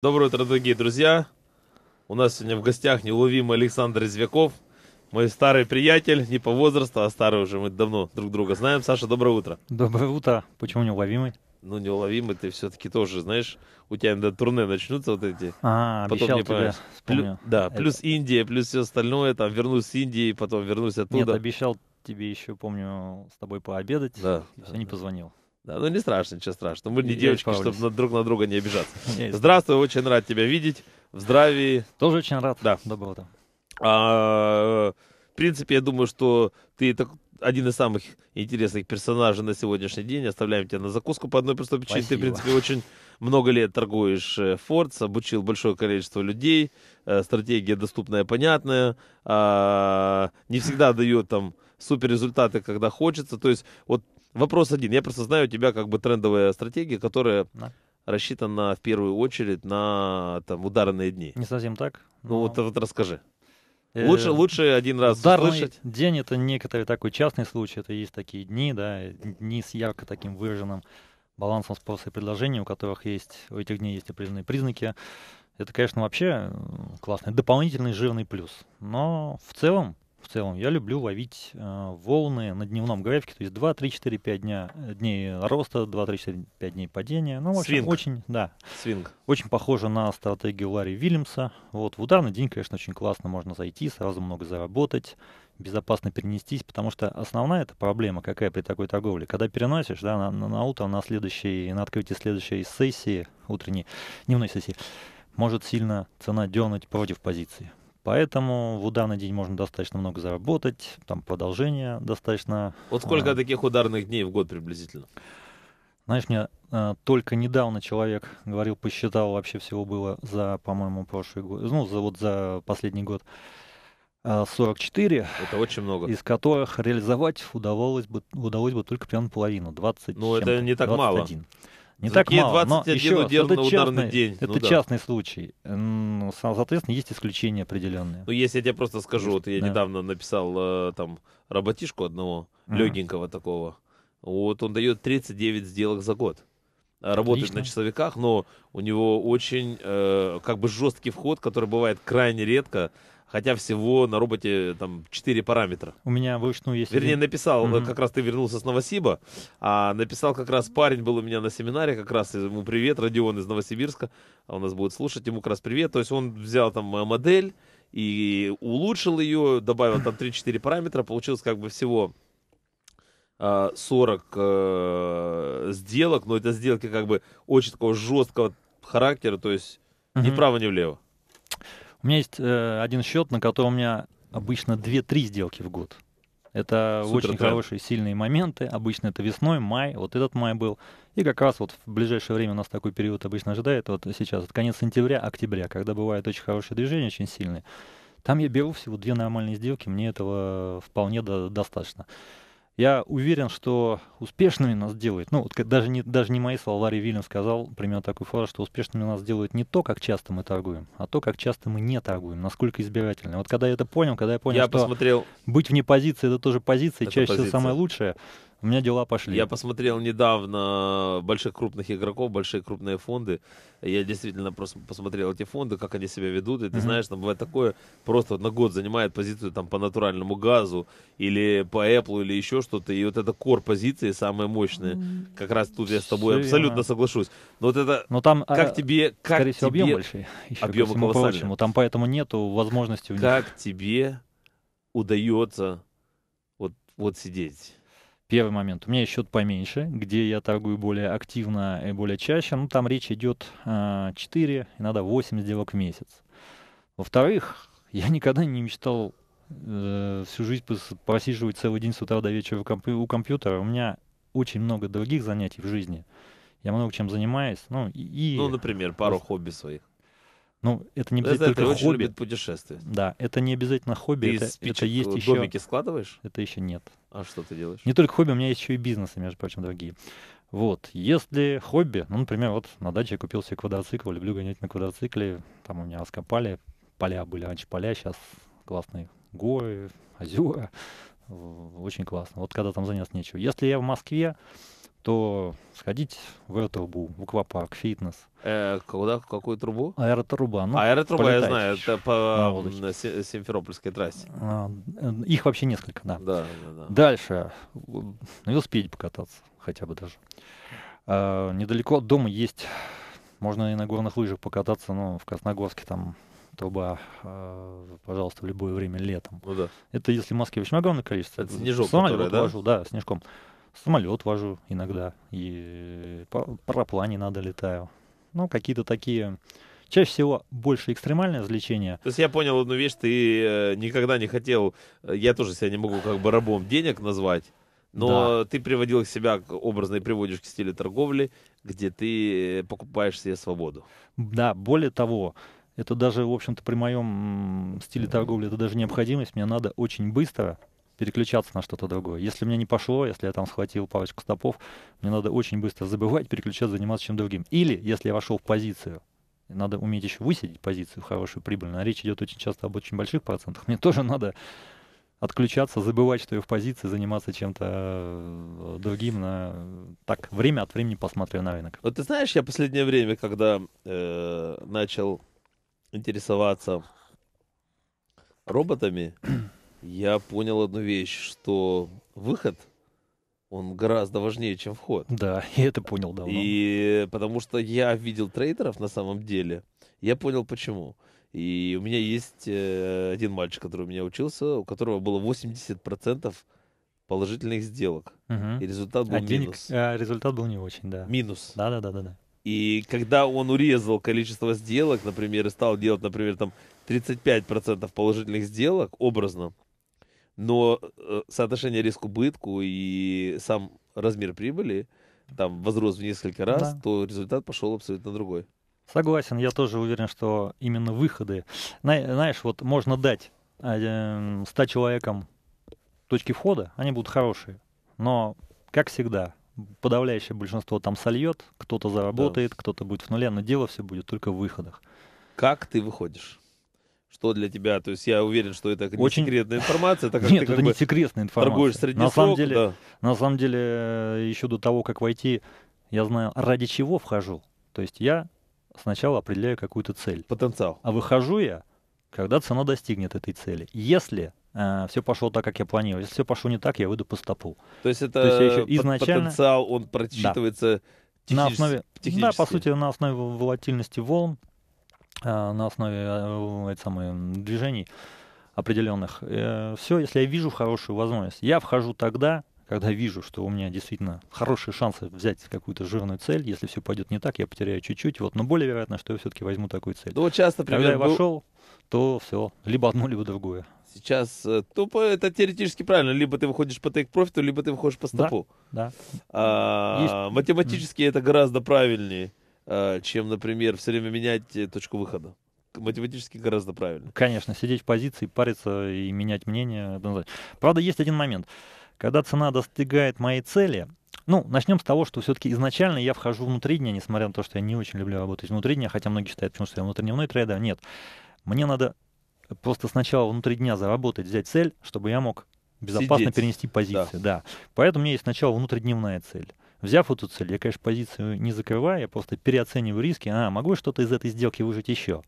Доброе утро, дорогие друзья. У нас сегодня в гостях неуловимый Александр Извяков, мой старый приятель, не по возрасту, а старый уже, мы давно друг друга знаем. Саша, доброе утро. Доброе утро. Почему неуловимый? Ну, неуловимый ты все-таки тоже, знаешь, у тебя иногда турне начнутся вот эти. А, потом обещал тебя, Плю... Да, Это... плюс Индия, плюс все остальное, там, вернусь с Индии, потом вернусь оттуда. Нет, обещал тебе еще, помню, с тобой пообедать, да, и да, не да. позвонил. Да, ну не страшно, ничего страшного. Мы не Я девочки, исправлюсь. чтобы друг на друга не обижаться. Здравствуй, очень рад тебя видеть. В здравии. Тоже очень рад. Да. Доброго там. А, в принципе, я думаю, что ты так- один из самых интересных персонажей на сегодняшний день. Оставляем тебя на закуску по одной простой причине. Ты, в принципе, очень много лет торгуешь э, Фордс, обучил большое количество людей. Э, стратегия доступная, понятная. А, Не всегда дает там супер результаты, когда хочется. То есть, вот Вопрос один. Я просто знаю у тебя как бы трендовая стратегия, которая да. рассчитана в первую очередь на там, ударные дни. Не совсем так. Но... Ну вот, вот расскажи. Э, лучше, лучше один раз Ударный услышать. день — это некоторый такой частный случай. Это есть такие дни, да, дни с ярко таким выраженным балансом спроса и предложения, у которых есть, у этих дней есть определенные признаки. Это, конечно, вообще классный дополнительный жирный плюс. Но в целом в целом, я люблю ловить э, волны на дневном графике, то есть 2, 3, 4, 5 дня, э, дней роста, 2, 3, 4, 5 дней падения. Ну, в общем, Свинг. очень, да. Свинг. Очень похоже на стратегию Ларри Вильямса. Вот в ударный день, конечно, очень классно можно зайти, сразу много заработать, безопасно перенестись, потому что основная эта проблема какая при такой торговле, когда переносишь, да, на, на, на утро, на следующей, на открытии следующей сессии, утренней, дневной сессии, может сильно цена дернуть против позиции. Поэтому в ударный день можно достаточно много заработать, там продолжение достаточно. Вот сколько а... таких ударных дней в год приблизительно? Знаешь, мне а, только недавно человек говорил, посчитал, вообще всего было за, по-моему, прошлый год, ну, за, вот за последний год. 44. А, это очень много. Из которых реализовать удавалось бы, удалось бы только прям половину, 20. Ну, это не так 21. мало. Не так мало, 21 но еще раз, это, частный, день. Ну это ну, да. частный случай. Ну, соответственно, есть исключения определенные. Ну, если я тебе просто скажу, вот я да. недавно написал э, там работишку одного, mm. легенького такого, вот он дает 39 сделок за год а работает Отлично. на часовиках, но у него очень э, как бы жесткий вход, который бывает крайне редко хотя всего на роботе там 4 параметра. У меня вручную есть... Вернее, написал, угу. как раз ты вернулся с Новосиба, а написал как раз парень был у меня на семинаре, как раз ему привет, Родион из Новосибирска, а у нас будет слушать, ему как раз привет, то есть он взял там модель и улучшил ее, добавил там 3-4 параметра, получилось как бы всего 40 а, э, сделок, но это сделки как бы очень такого жесткого характера, то есть угу. ни вправо, ни влево. У меня есть э, один счет, на котором у меня обычно 2-3 сделки в год. Это Супер очень тренд. хорошие, сильные моменты. Обычно это весной, май. Вот этот май был. И как раз вот в ближайшее время у нас такой период обычно ожидает. Вот сейчас, вот конец сентября, октября, когда бывает очень хорошее движение, очень сильное. Там я беру всего две нормальные сделки, мне этого вполне до достаточно. Я уверен, что успешными нас делают. ну, вот даже не, даже не мои слова, Ларри Вильям сказал примерно такую фразу, что успешными нас делают не то, как часто мы торгуем, а то, как часто мы не торгуем, насколько избирательно. Вот когда я это понял, когда я понял, я что посмотрел... быть вне позиции — это тоже позиция, это чаще позиция. всего самое лучшее — у меня дела пошли. Я посмотрел недавно больших крупных игроков, большие крупные фонды. Я действительно просто посмотрел эти фонды, как они себя ведут. И ты mm-hmm. знаешь, там бывает такое, просто на год занимает позицию там по натуральному газу или по Apple или еще что-то. И вот это кор позиции самые мощные. Mm-hmm. Как раз тут я с тобой Все абсолютно верно. соглашусь. Но вот это Но там, как а, тебе... Как скорее тебе... объем большой. Еще объем колоссальный. Там поэтому нету возможности у них. Как тебе удается вот, вот сидеть? Первый момент. У меня счет поменьше, где я торгую более активно и более чаще. Ну, там речь идет э, а, 4, иногда 8 сделок в месяц. Во-вторых, я никогда не мечтал э, всю жизнь просиживать целый день с утра до вечера комп- у компьютера. У меня очень много других занятий в жизни. Я много чем занимаюсь. Ну, и, ну например, пару хобби своих. Ну, это не обязательно это, это хобби. Любит путешествовать. Да, это не обязательно хобби, ты это, это есть еще... домики складываешь? Это еще нет. А что ты делаешь? Не только хобби, у меня есть еще и бизнесы, между прочим, дорогие. Вот, если хобби, ну, например, вот на даче я купил себе квадроцикл, люблю гонять на квадроцикле, там у меня раскопали, поля были раньше поля, сейчас классные горы, озера, очень классно. Вот когда там заняться нечего. Если я в Москве, то сходить в аэротрубу, в аквапарк, фитнес. Э, куда? В какую трубу? Аэротруба. Ну, аэротруба, полетать. я знаю, это по на Симферопольской трассе. А, э, их вообще несколько, да. Да, да, да. Дальше. На велосипеде покататься хотя бы даже. А, недалеко от дома есть, можно и на горных лыжах покататься, но в Красногорске там труба, а, пожалуйста, в любое время летом. Ну да. Это если в Москве, очень огромное количество. Это снежок, который, да? Положу, да, снежком самолет вожу иногда, и параплане надо летаю. Ну, какие-то такие чаще всего больше экстремальное развлечение. То есть я понял одну вещь, ты э, никогда не хотел, э, я тоже себя не могу как бы рабом денег назвать, но да. ты приводил себя образно и приводишь к стилю торговли, где ты э, покупаешь себе свободу. Да, более того, это даже, в общем-то, при моем стиле торговли это даже необходимость. Мне надо очень быстро переключаться на что-то другое. Если мне не пошло, если я там схватил парочку стопов, мне надо очень быстро забывать, переключаться, заниматься чем другим. Или, если я вошел в позицию, надо уметь еще высидеть позицию хорошую, прибыльную. А речь идет очень часто об очень больших процентах. Мне тоже надо отключаться, забывать, что я в позиции, заниматься чем-то э, другим. На... Так, время от времени посмотрю на рынок. Вот ты знаешь, я последнее время, когда э, начал интересоваться роботами, я понял одну вещь, что выход, он гораздо важнее, чем вход. Да, я это понял давно. И потому что я видел трейдеров на самом деле, я понял почему. И у меня есть э, один мальчик, который у меня учился, у которого было 80% положительных сделок. Угу. И результат был а денег, минус. А, результат был не очень, да. Минус. Да-да-да-да. И когда он урезал количество сделок, например, и стал делать, например, там 35% положительных сделок образно, но э, соотношение риск убытку и сам размер прибыли там возрос в несколько раз, да. то результат пошел абсолютно другой. Согласен, я тоже уверен, что именно выходы. Знаешь, вот можно дать 100 а, э, человекам точки входа, они будут хорошие. Но, как всегда, подавляющее большинство там сольет, кто-то заработает, да. кто-то будет в нуле, но дело все будет только в выходах. Как ты выходишь? что для тебя, то есть я уверен, что это не Очень... секретная информация. Так как Нет, ты, это не секретная информация. Торгуешь среди на срок, самом деле, да. На самом деле, э, еще до того, как войти, я знаю, ради чего вхожу. То есть я сначала определяю какую-то цель. Потенциал. А выхожу я, когда цена достигнет этой цели. Если э, все пошло так, как я планировал, если все пошло не так, я выйду по стопу. То есть это То есть еще изначально... потенциал, он просчитывается да. на основе, Да, по сути, на основе волатильности волн, Э, на основе э, это самое, движений определенных. Э, все, если я вижу хорошую возможность, я вхожу тогда, когда вижу, что у меня действительно хорошие шансы взять какую-то жирную цель, если все пойдет не так, я потеряю чуть-чуть, вот, но более вероятно, что я все-таки возьму такую цель. Ну, часто, например, когда я вошел, то все, либо одно, либо другое. Сейчас тупо это теоретически правильно, либо ты выходишь по тейк-профиту, либо ты выходишь по стопу. Да, да. А, Математически mm. это гораздо правильнее. Э, чем, например, все время менять э, точку выхода. Математически гораздо правильно. Конечно, сидеть в позиции, париться и менять мнение. Правда, есть один момент. Когда цена достигает моей цели, ну, начнем с того, что все-таки изначально я вхожу внутри дня, несмотря на то, что я не очень люблю работать внутри дня, хотя многие считают, что я внутридневной трейдер. Нет. Мне надо просто сначала внутри дня заработать, взять цель, чтобы я мог безопасно Сидеть. перенести позиции. Да. да. Поэтому у меня есть сначала внутридневная цель взяв эту цель, я, конечно, позицию не закрываю, я просто переоцениваю риски. А, могу что-то из этой сделки выжить еще?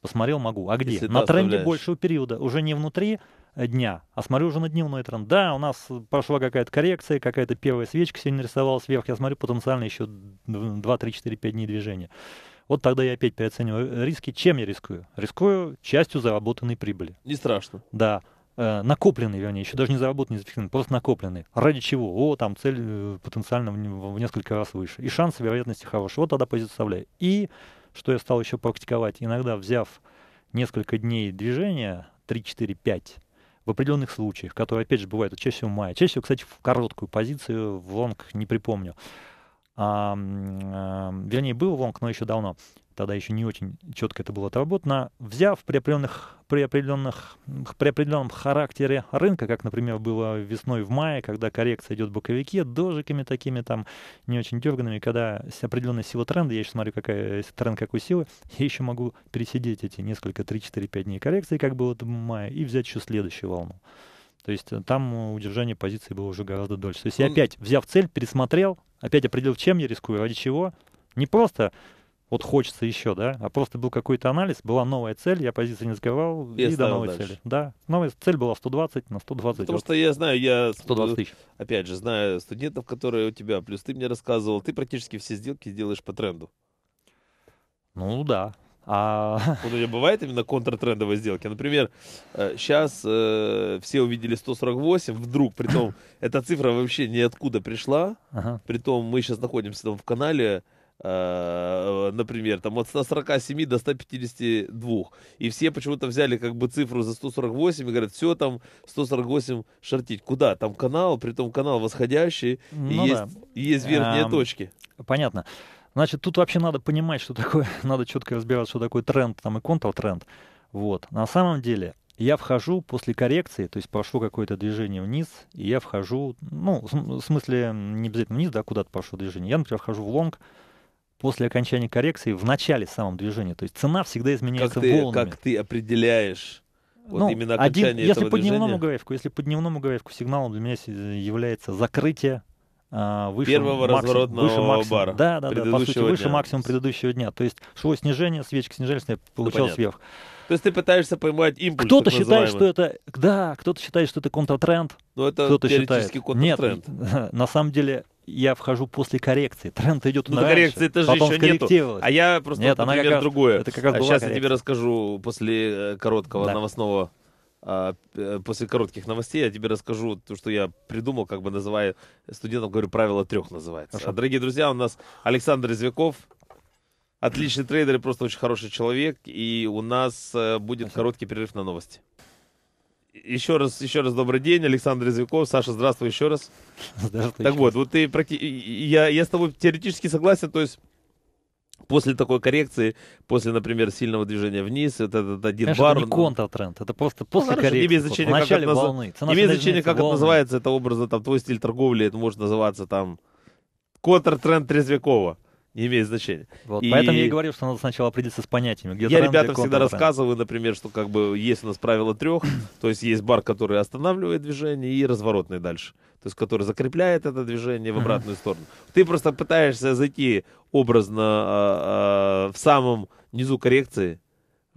Посмотрел, могу. А где? Если на тренде большего периода. Уже не внутри э, дня, а смотрю уже на дневной тренд. Да, у нас э, прошла какая-то коррекция, какая-то первая свечка сегодня рисовалась вверх. Я смотрю, потенциально еще 2, 3, 4, 5 дней движения. Вот тогда я опять переоцениваю риски. Чем я рискую? Рискую частью заработанной прибыли. Не страшно. Да э, накопленный, вернее, еще даже не заработанный, не зафиксированный, просто накопленный. Ради чего? О, там цель э, потенциально в, несколько раз выше. И шансы вероятности хороший. Вот тогда позицию И что я стал еще практиковать, иногда взяв несколько дней движения, 3, 4, 5, в определенных случаях, которые, опять же, бывают вот чаще всего мая, мае, чаще всего, кстати, в короткую позицию, в лонг не припомню, а, а, вернее, был лонг, но еще давно, тогда еще не очень четко это было отработано, взяв при определенных, при определенных, при определенном характере рынка, как, например, было весной в мае, когда коррекция идет в боковике, дожиками такими там не очень дерганными, когда с определенной силы тренда, я еще смотрю, какая, тренд какой силы, я еще могу пересидеть эти несколько, 3-4-5 дней коррекции, как было в мае, и взять еще следующую волну. То есть э, там э, удержание позиции было уже гораздо дольше. То есть я опять, взяв цель, пересмотрел, опять определил, чем я рискую, ради чего. Не просто вот хочется еще, да, а просто был какой-то анализ, была новая цель, я позиции не сговал и, и до новой дальше. цели. Да, новая цель была 120 на 120. Потому вот. что я знаю, я... 120 тысяч. Опять же, знаю студентов, которые у тебя, плюс ты мне рассказывал, ты практически все сделки делаешь по тренду. Ну да, а... У меня бывает именно контртрендовые сделки. Например, сейчас э, э, все увидели 148, вдруг, при том, эта цифра вообще ниоткуда пришла. Ага. том мы сейчас находимся там в канале, э, э например, там от 147 до 152. И все почему-то взяли как бы цифру за 148 и говорят, все там 148 шортить. Куда? Там канал, при том канал восходящий, ну, и да. есть, есть верхние а, точки. Понятно. Значит, тут вообще надо понимать, что такое, надо четко разбираться, что такое тренд там и контртренд. Вот. На самом деле, я вхожу после коррекции, то есть прошло какое-то движение вниз, и я вхожу, ну, в смысле, не обязательно вниз, да, куда-то прошло движение. Я, например, вхожу в лонг после окончания коррекции в начале самого движения. То есть цена всегда изменяется как ты, волнами. Как ты определяешь вот ну, именно окончание один, если этого по движения? дневному графику, если по дневному графику сигналом для меня э, является закрытие а, выше первого максим, разворотного выше максим, бара. Да, да, да, по сути, выше дня. максимум предыдущего дня. То есть шло снижение, свечка снижались, получалось ну, вверх. То есть ты пытаешься поймать импульс. Кто-то считает, что это да, кто-то считает, что это контртренд. Но ну, это кто-то считает. контртренд. Нет, на самом деле я вхожу после коррекции. Тренд идет на ну, коррекции это же потом еще нету. А я просто, Нет, например, она как раз, другое. Это как раз а сейчас коррекция. я тебе расскажу после э, короткого да. новостного а, э, после коротких новостей я тебе расскажу то, что я придумал, как бы называя студентам, говорю, правило трех называется. Хорошо. дорогие друзья, у нас Александр Извяков, отличный трейдер и просто очень хороший человек, и у нас э, будет Хорошо. короткий перерыв на новости. Еще раз, еще раз добрый день, Александр Извяков. Саша, здравствуй еще раз. Здравствуй. Так вот, вот ты практи... я, я с тобой теоретически согласен, то есть после такой коррекции, после, например, сильного движения вниз, это этот один Конечно, бар... это не контртренд, это просто ну, после хорошо, коррекции. Не имеет значения, как, это, волны. не имеет значения, как волны. это называется, это образ, там, твой стиль торговли, это может называться там контртренд Трезвякова не имеет значения. Вот, и... Поэтому я и говорил, что надо сначала определиться с понятиями. Где я тренд, ребятам где всегда тренд. рассказываю, например, что как бы есть у нас правило трех, то есть есть бар, который останавливает движение, и разворотный дальше, то есть который закрепляет это движение в обратную сторону. Ты просто пытаешься зайти образно э, э, в самом низу коррекции,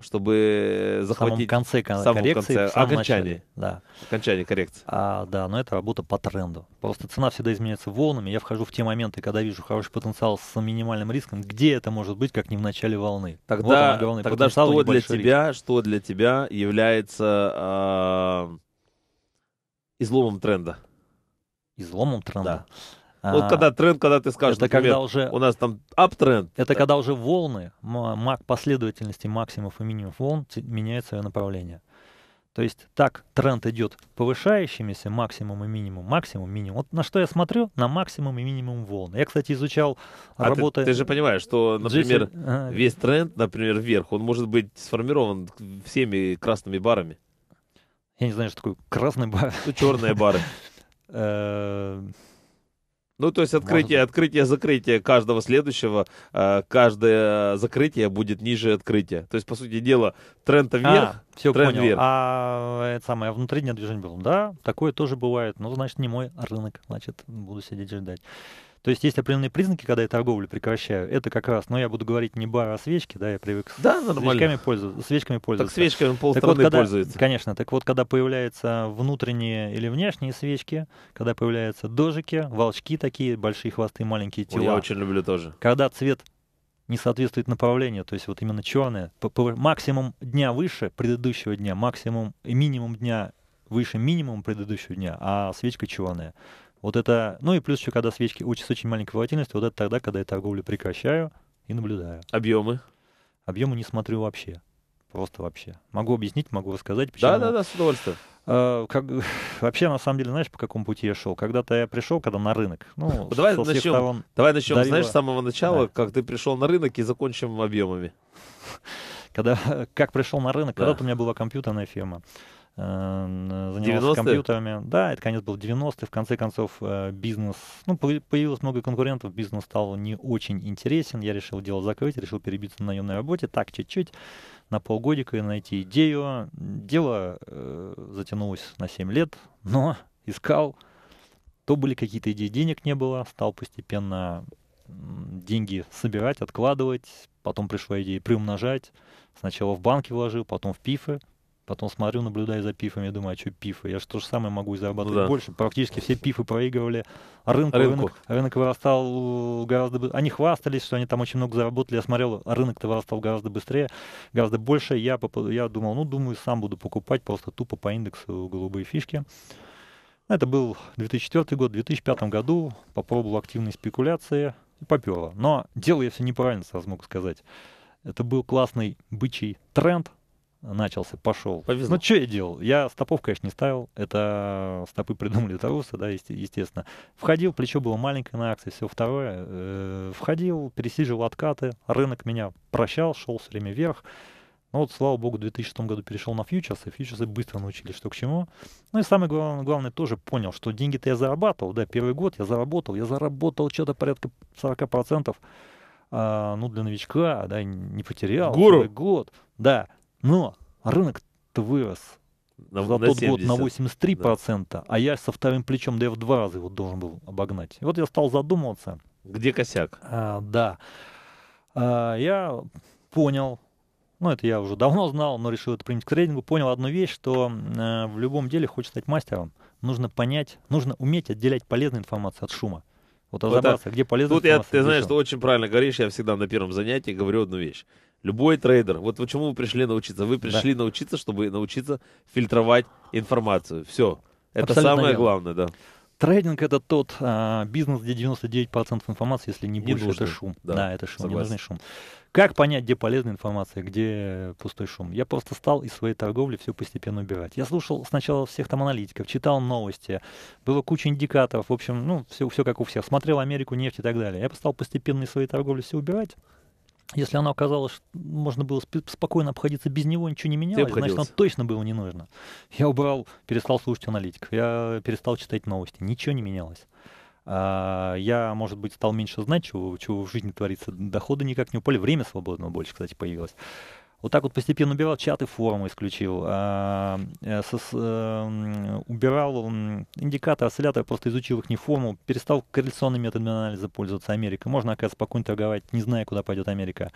чтобы э, захватить... В самом конце самом коррекции. Конце, в самом окончании. Начале, да. Окончании коррекции. А, да, но это работа по тренду. Просто цена всегда изменяется волнами. Я вхожу в те моменты, когда вижу хороший потенциал с минимальным риском. Где это может быть, как не в начале волны? Тогда, вот тогда что, для тебя, риск. что для тебя является э, изломом тренда? Изломом тренда? Да. А, вот когда тренд, когда ты скажешь, это например, когда уже, у нас там аптренд. Это да. когда уже волны, последовательности максимумов и минимумов волн меняет свое направление. То есть так тренд идет повышающимися максимум и минимум, максимум, минимум. Вот на что я смотрю? На максимум и минимум волн. Я, кстати, изучал а работы... Ты, ты же понимаешь, что, например, Джесси... А. весь тренд, например, вверх, он может быть сформирован всеми красными барами. Я не знаю, что такое красный бар. Ну, черные бары. Э, ну, то есть открытие, Может. открытие, закрытие каждого следующего, э, каждое закрытие будет ниже открытия. То есть, по сути дела, тренд а, вверх, а, все тренд понял. вверх. А это самое, внутреннее движение было. Да, такое тоже бывает. Ну, значит, не мой рынок, значит, буду сидеть ждать. То есть есть определенные признаки, когда я торговлю прекращаю. Это как раз, но ну, я буду говорить не бар, а свечки, да, я привык да, с свечками пользоваться. Свечками пользоваться. Так свечками полстраны так вот, когда, пользуется. Конечно, так вот, когда появляются внутренние или внешние свечки, когда появляются дожики, волчки такие, большие хвосты, маленькие тела. Ой, я очень люблю тоже. Когда цвет не соответствует направлению, то есть вот именно черное, максимум дня выше предыдущего дня, максимум и минимум дня выше минимум предыдущего дня, а свечка черная. Вот это, ну и плюс еще, когда свечки учатся с очень маленькой волатильностью, вот это тогда, когда я торговлю прекращаю и наблюдаю. Объемы? Объемы не смотрю вообще. Просто вообще. Могу объяснить, могу рассказать, почему. Да, да, да, с удовольствием. А, как, вообще, на самом деле, знаешь, по какому пути я шел? Когда-то я пришел, когда на рынок. Ну, давай начнем, сторон давай начнем дарила... знаешь, с самого начала, да. как ты пришел на рынок и закончим объемами. Когда, как пришел на рынок, да. когда-то у меня была компьютерная фирма. Эм, занимался 90-е? компьютерами. Да, это конец был 90-х. В конце концов, э, бизнес... Ну, появилось много конкурентов, бизнес стал не очень интересен. Я решил дело закрыть, решил перебиться на наемной работе. Так, чуть-чуть, на полгодика и найти идею. Дело э, затянулось на 7 лет, но искал. То были какие-то идеи, денег не было. Стал постепенно деньги собирать, откладывать. Потом пришла идея приумножать. Сначала в банки вложил, потом в пифы Потом смотрю, наблюдаю за пифами, я думаю, а что пифы? Я же то же самое могу и зарабатывать ну да. больше. Практически все пифы проигрывали а рынку. Рынку. Рынок, рынок вырастал э, гораздо... Они хвастались, что они там очень много заработали. Я смотрел, рынок-то вырастал гораздо быстрее, гораздо больше. Я, поп... я думал, ну, думаю, сам буду покупать просто тупо по индексу голубые фишки. Это был 2004 год. В 2005 году попробовал активные спекуляции и поперло. Но делал я все неправильно, сразу могу сказать. Это был классный бычий тренд, начался, пошел. Повезло. Ну, что я делал? Я стопов, конечно, не ставил. Это стопы придумали Таруса, да, естественно. Входил, плечо было маленькое на акции, все второе. Э, входил, пересиживал откаты, рынок меня прощал, шел все время вверх. Ну вот, слава богу, в 2006 году перешел на фьючерсы, фьючерсы быстро научились, что к чему. Ну и самое главное, главное тоже понял, что деньги-то я зарабатывал, да, первый год я заработал, я заработал что-то порядка 40%, а, ну, для новичка, да, не потерял. Гуру. Год, да, но рынок-то вырос на, за на тот 70. год на 83%, да. а я со вторым плечом, да я в два раза его должен был обогнать. И вот я стал задумываться. Где косяк? А, да. А, я понял, ну это я уже давно знал, но решил это принять к трейдингу, понял одну вещь, что э, в любом деле хочешь стать мастером, нужно понять, нужно уметь отделять полезную информацию от шума. Вот разобраться, вот где полезная Тут информация. Тут я, ты знаешь, что очень правильно говоришь, я всегда на первом занятии говорю одну вещь. Любой трейдер. Вот почему вы пришли научиться? Вы пришли да. научиться, чтобы научиться фильтровать информацию. Все. Это Абсолютно самое верно. главное, да. Трейдинг это тот а, бизнес, где 99% информации, если не, не больше, нужно. это шум. Да, да это шум, согласен. ненужный шум. Как понять, где полезная информация, где пустой шум? Я просто стал из своей торговли все постепенно убирать. Я слушал сначала всех там аналитиков, читал новости, было куча индикаторов, в общем, ну, все, все как у всех. Смотрел Америку, нефть и так далее. Я стал постепенно из своей торговли все убирать, если оно оказалось, что можно было спокойно обходиться без него, ничего не менялось, значит, оно точно было не нужно. Я убрал, перестал слушать аналитиков, я перестал читать новости, ничего не менялось. А, я, может быть, стал меньше знать, чего, чего в жизни творится. Доходы никак не упали, время свободного больше, кстати, появилось. Вот так вот постепенно убирал, чаты форума исключил, а, э, э, убирал индикаторы, осциллятор, просто изучил их не форму, перестал корреляционными методами анализа пользоваться Америкой. Можно, оказывается, спокойно торговать, не зная, куда пойдет Америка.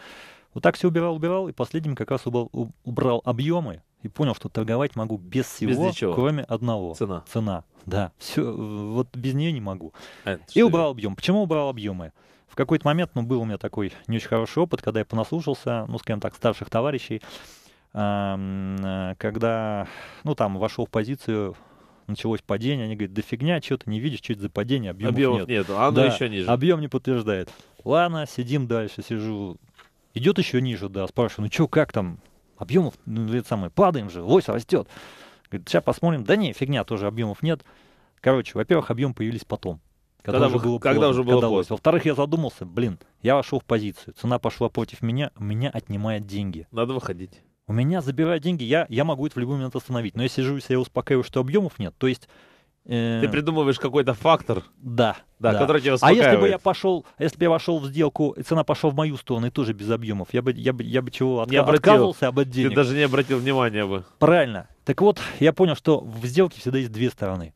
Вот так все убирал, убирал, и последним как раз убрал, убрал объемы и понял, что торговать могу без всего, без ничего. кроме одного. Цена. Цена, да. Все, вот без нее не могу. А, и убрал я? объем. Почему убрал объемы? в какой-то момент, ну, был у меня такой не очень хороший опыт, когда я понаслушался, ну, скажем так, старших товарищей, э, когда, ну, там, вошел в позицию, началось падение, они говорят, да фигня, что ты не видишь, что это за падение, объемов, объемов нет. нет. А оно да, еще ниже. Объем не подтверждает. Ладно, сидим дальше, сижу. Идет еще ниже, да, спрашиваю, ну что, как там? Объемов, ну, ну, это самое, падаем же, лось растет. Говорит, сейчас посмотрим. Да не, фигня, тоже объемов нет. Короче, во-первых, объем появились потом. Когда, когда, уже, было когда плотно, уже было когда поздно. Во-вторых, я задумался, блин, я вошел в позицию, цена пошла против меня, у меня отнимает деньги. Надо выходить. У меня забирают деньги, я, я могу это в любой момент остановить. Но если же я успокаиваю, что объемов нет, то есть... Э... Ты придумываешь какой-то фактор. Да. Да, да. который тебя А если бы я пошел, если бы я вошел в сделку, и цена пошла в мою сторону, и тоже без объемов, я бы, я бы, я бы чего, отка... не обратил. отказывался об денег. Ты даже не обратил внимания бы. Правильно. Так вот, я понял, что в сделке всегда есть две стороны.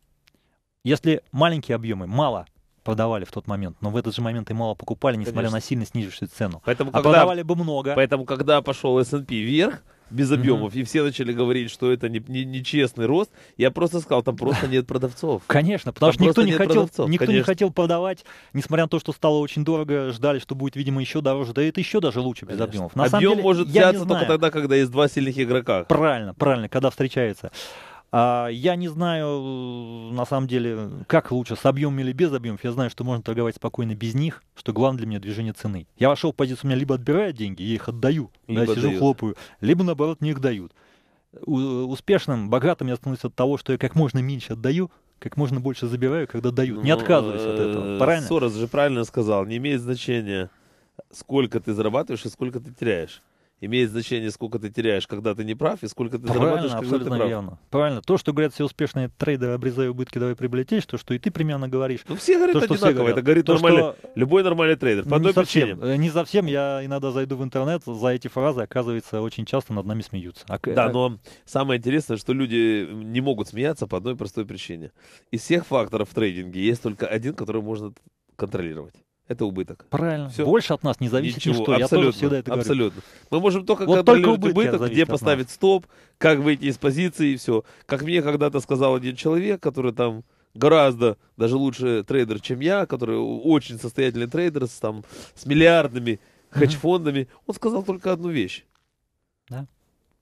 Если маленькие объемы, мало, продавали в тот момент, но в этот же момент и мало покупали, несмотря Конечно. на сильно снизившую цену. Поэтому, а когда, продавали бы много. Поэтому, когда пошел S&P вверх, без объемов, mm и все начали говорить, что это нечестный не, не, не рост, я просто сказал, там просто нет продавцов. Конечно, потому там что никто, не хотел, продавцов, никто не хотел продавать, несмотря на то, что стало очень дорого, ждали, что будет, видимо, еще дороже, да это еще даже лучше без объемов. На Объем самом деле, может взяться только тогда, когда есть два сильных игрока. Правильно, правильно, когда встречаются. А, я не знаю, на самом деле, как лучше, с объемом или без объемов. Я знаю, что можно торговать спокойно без них, что главное для меня движение цены. Я вошел в позицию, у меня либо отбирают деньги, я их отдаю, либо да, сижу, дают. хлопаю, либо, наоборот, мне их дают. Успешным, богатым я становлюсь от того, что я как можно меньше отдаю, как можно больше забираю, когда дают. Не ну, отказываюсь от этого. Э, правильно? Сорос же правильно сказал, не имеет значения, сколько ты зарабатываешь и сколько ты теряешь имеет значение, сколько ты теряешь, когда ты не прав, и сколько ты Правильно, зарабатываешь, когда абсолютно ты прав. Верно. Правильно. То, что говорят все успешные трейдеры, обрезая убытки, давай приобретешь, то, что и ты примерно говоришь. Ну, все говорят то, что одинаково, все говорят. это говорит то, нормальный, что... любой нормальный трейдер. По не одной совсем, причине. Э, не совсем, я иногда зайду в интернет, за эти фразы, оказывается, очень часто над нами смеются. А... Э, да, э. но самое интересное, что люди не могут смеяться по одной простой причине. Из всех факторов в трейдинге есть только один, который можно контролировать это убыток. Правильно. Все. Больше от нас не зависит Ничего. ничто. Абсолютно. Я тоже всегда это Абсолютно. Мы можем только вот контролировать только убыток, где поставить стоп, как выйти из позиции и все. Как мне когда-то сказал один человек, который там гораздо даже лучше трейдер, чем я, который очень состоятельный трейдер с, там, с миллиардными хедж-фондами, он сказал только одну вещь. Да?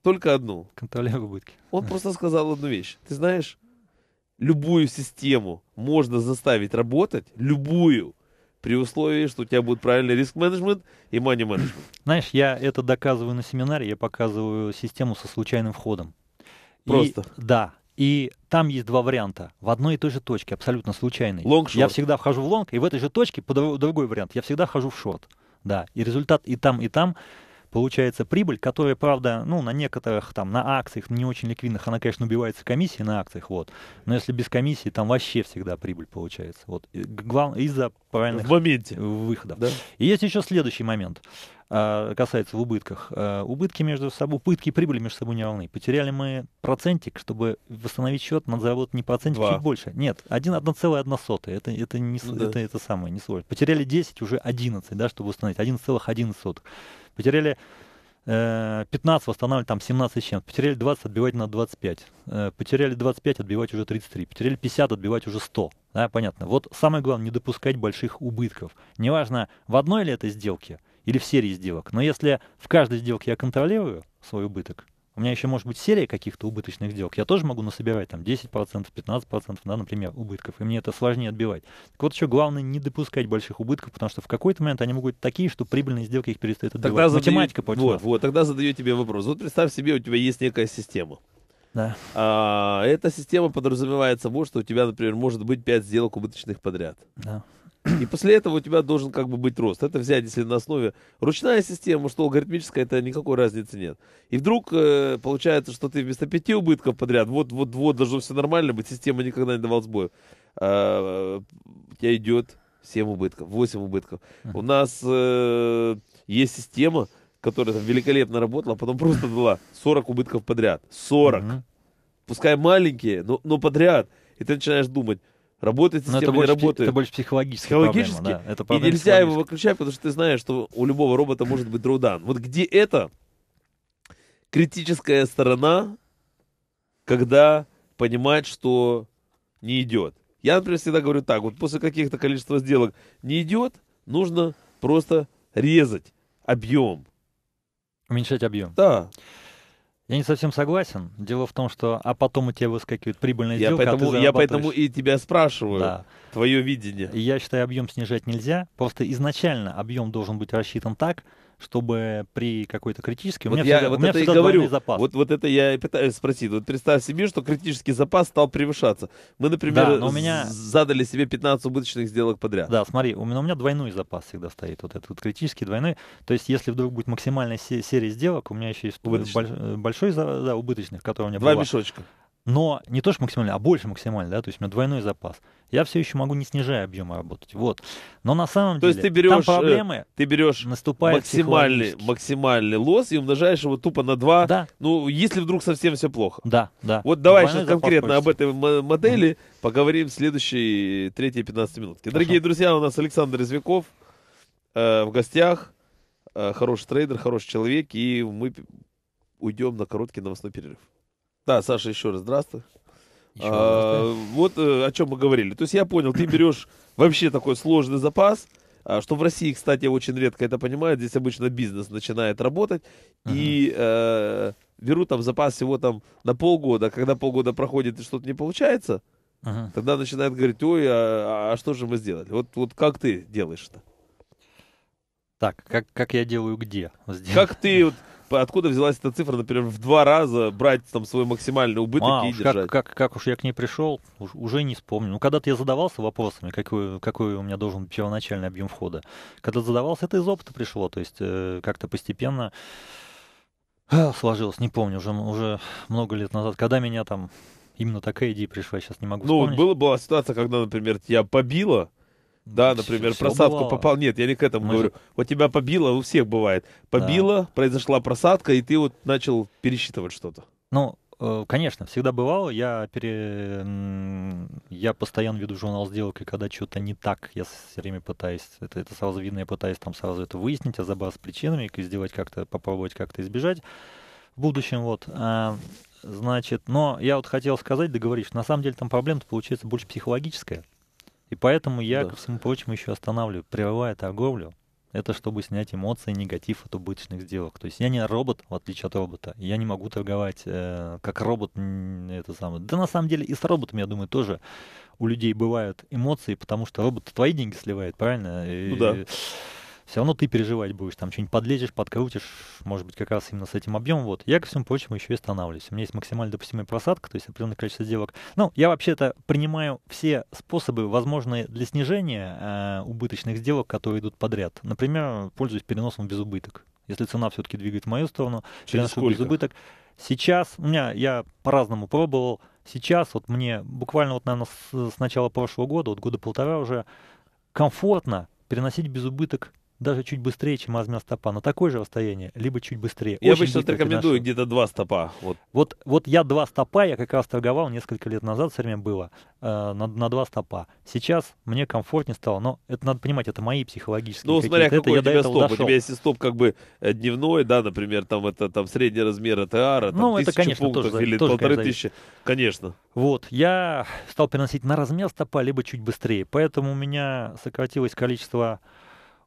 Только одну. Контролируй убытки. Он просто сказал одну вещь. Ты знаешь, любую систему можно заставить работать, любую, при условии, что у тебя будет правильный риск-менеджмент и money-менеджмент. Знаешь, я это доказываю на семинаре, я показываю систему со случайным входом. Просто? И, да. И там есть два варианта. В одной и той же точке, абсолютно случайный. Long, я всегда вхожу в лонг, и в этой же точке, по другой вариант, я всегда вхожу в шорт. Да, и результат и там, и там получается прибыль, которая, правда, ну, на некоторых, там, на акциях, не очень ликвидных, она, конечно, убивается комиссией на акциях, вот. Но если без комиссии, там вообще всегда прибыль получается. Вот. Главное, из-за правильных в моменте. выходов. Да? И есть еще следующий момент а, касается в убытках. А, убытки между собой, убытки и прибыли между собой не равны. Потеряли мы процентик, чтобы восстановить счет, надо заработать не процентик, Два. чуть больше. Нет, 1,1,1. Это, это, не, да. это, это самое, не сложно. Потеряли 10, уже 11, да, чтобы восстановить. 1,11. Потеряли 15 э, восстанавливать там 17 чем Потеряли 20, отбивать на 25. Э, потеряли 25, отбивать уже 33. Потеряли 50, отбивать уже 100. Да, понятно. Вот самое главное, не допускать больших убытков. Неважно, в одной ли этой сделке или в серии сделок. Но если в каждой сделке я контролирую свой убыток, у меня еще может быть серия каких-то убыточных сделок, я тоже могу насобирать там 10%, 15%, да, например, убытков, и мне это сложнее отбивать. Так вот еще главное не допускать больших убытков, потому что в какой-то момент они могут быть такие, что прибыльные сделки их перестают отбивать. Тогда задаю... Математика задаю... Вот, вот, тогда задаю тебе вопрос. Вот представь себе, у тебя есть некая система. Да. А, эта система подразумевает собой, что у тебя, например, может быть 5 сделок убыточных подряд. Да. И после этого у тебя должен как бы быть рост. Это взять, если на основе ручная система, что алгоритмическая, это никакой разницы нет. И вдруг э, получается, что ты вместо пяти убытков подряд, вот, вот, вот, должно все нормально быть, система никогда не давала сбоев. А, у тебя идет 7 убытков, 8 убытков. У нас э, есть система, которая там великолепно работала, а потом просто дала 40 убытков подряд. 40. Пускай маленькие, но, но подряд. И ты начинаешь думать, Работает система, это больше, не работает. Это больше психологически. Психологически. Проблема, да. это и нельзя его выключать, потому что ты знаешь, что у любого робота может быть дроудан. Вот где это критическая сторона, когда понимать, что не идет. Я, например, всегда говорю так, вот после каких-то количества сделок не идет, нужно просто резать объем. Уменьшать объем. Да. Я не совсем согласен. Дело в том, что а потом у тебя выскакивает прибыльная сделка. А я поэтому, а Я поэтому и тебя спрашиваю, да. твое видение. я считаю, объем снижать нельзя. Просто изначально объем должен быть рассчитан так, чтобы при какой-то критической... Вот у меня я всегда, вот у меня это всегда и говорю, запас. Вот, вот это я и пытаюсь э, спросить. Вот представь себе, что критический запас стал превышаться. Мы, например, да, у меня... задали себе 15 убыточных сделок подряд. Да, смотри, у меня, у меня двойной запас всегда стоит. Вот этот вот критический двойной. То есть, если вдруг будет максимальная серия сделок, у меня еще есть убыточных. большой, да, э, убыточных, который у меня Два была. мешочка но не то, что максимально, а больше максимально, да, то есть у меня двойной запас. Я все еще могу не снижая объема работать, вот. Но на самом то деле, есть ты берешь, там э, проблемы, ты берешь наступает максимальный, максимальный лосс и умножаешь его тупо на 2, да. ну, если вдруг совсем все плохо. Да, да. Вот давай двойной сейчас конкретно об этой модели mm. поговорим в следующей третьей 15 минутке. Дорогие друзья, у нас Александр Извеков э, в гостях, э, хороший трейдер, хороший человек, и мы уйдем на короткий новостной перерыв. Да, Саша, еще раз здравствуй. Еще а, Вот э, о чем мы говорили. То есть я понял, ты берешь вообще такой сложный запас, а, что в России, кстати, очень редко это понимают. Здесь обычно бизнес начинает работать uh-huh. и э, берут там запас всего там на полгода. Когда полгода проходит и что-то не получается, uh-huh. тогда начинают говорить, ой, а, а что же мы сделали? Вот, вот как ты делаешь это? Так, как, как я делаю где? Как ты вот откуда взялась эта цифра, например, в два раза брать там свой максимальный убыток а, и держать? Как, как, как уж я к ней пришел, уж, уже не вспомню. Ну, когда-то я задавался вопросами, какой, какой у меня должен быть первоначальный объем входа. Когда задавался, это из опыта пришло, то есть э, как-то постепенно э, сложилось, не помню, уже, уже много лет назад, когда меня там именно такая идея пришла, сейчас не могу вспомнить. Ну, вот была, была ситуация, когда, например, тебя побило, да, например, все просадку бывало. попал. Нет, я не к этому Мы говорю. Же... Вот тебя побило, у всех бывает. Побило, да. произошла просадка, и ты вот начал пересчитывать что-то. Ну, э, конечно, всегда бывало. Я, пере... я постоянно веду журнал сделок, и когда что-то не так, я все время пытаюсь, это, это сразу видно, я пытаюсь там сразу это выяснить, а с причинами, и сделать как-то, попробовать как-то избежать в будущем. Вот. А, значит, но я вот хотел сказать, договорить, что на самом деле там проблема-то получается больше психологическая. И поэтому я, да. ко всему прочему, еще останавливаю, прерываю торговлю, это чтобы снять эмоции, негатив от убыточных сделок. То есть я не робот, в отличие от робота. Я не могу торговать э, как робот, это самое. Да на самом деле и с роботами, я думаю, тоже у людей бывают эмоции, потому что робот твои деньги сливает, правильно? Ну да все равно ты переживать будешь, там что-нибудь подлезешь, подкрутишь, может быть, как раз именно с этим объемом. Вот. Я, ко всему прочему, еще и останавливаюсь. У меня есть максимально допустимая просадка, то есть определенное количество сделок. Ну, я вообще-то принимаю все способы, возможные для снижения э, убыточных сделок, которые идут подряд. Например, пользуюсь переносом без убыток. Если цена все-таки двигает в мою сторону, Через сколько? без убыток. Сейчас у меня я по-разному пробовал. Сейчас вот мне буквально вот, наверное, с, с начала прошлого года, вот года полтора уже комфортно переносить без убыток даже чуть быстрее, чем размер стопа, но такое же расстояние, либо чуть быстрее. Я обычно рекомендую где-то два стопа. Вот. Вот, вот я два стопа, я как раз торговал несколько лет назад, все время было, э, на, на два стопа. Сейчас мне комфортнее стало, но это надо понимать, это мои психологические Ну, смотря какой я у тебя стоп. Дошел. У тебя если стоп как бы э, дневной, да, например, там это там средний размер ТАРа, там ну, это, конечно, пунктов тоже, или тоже, полторы конечно, тысячи, конечно. Вот, я стал переносить на размер стопа, либо чуть быстрее, поэтому у меня сократилось количество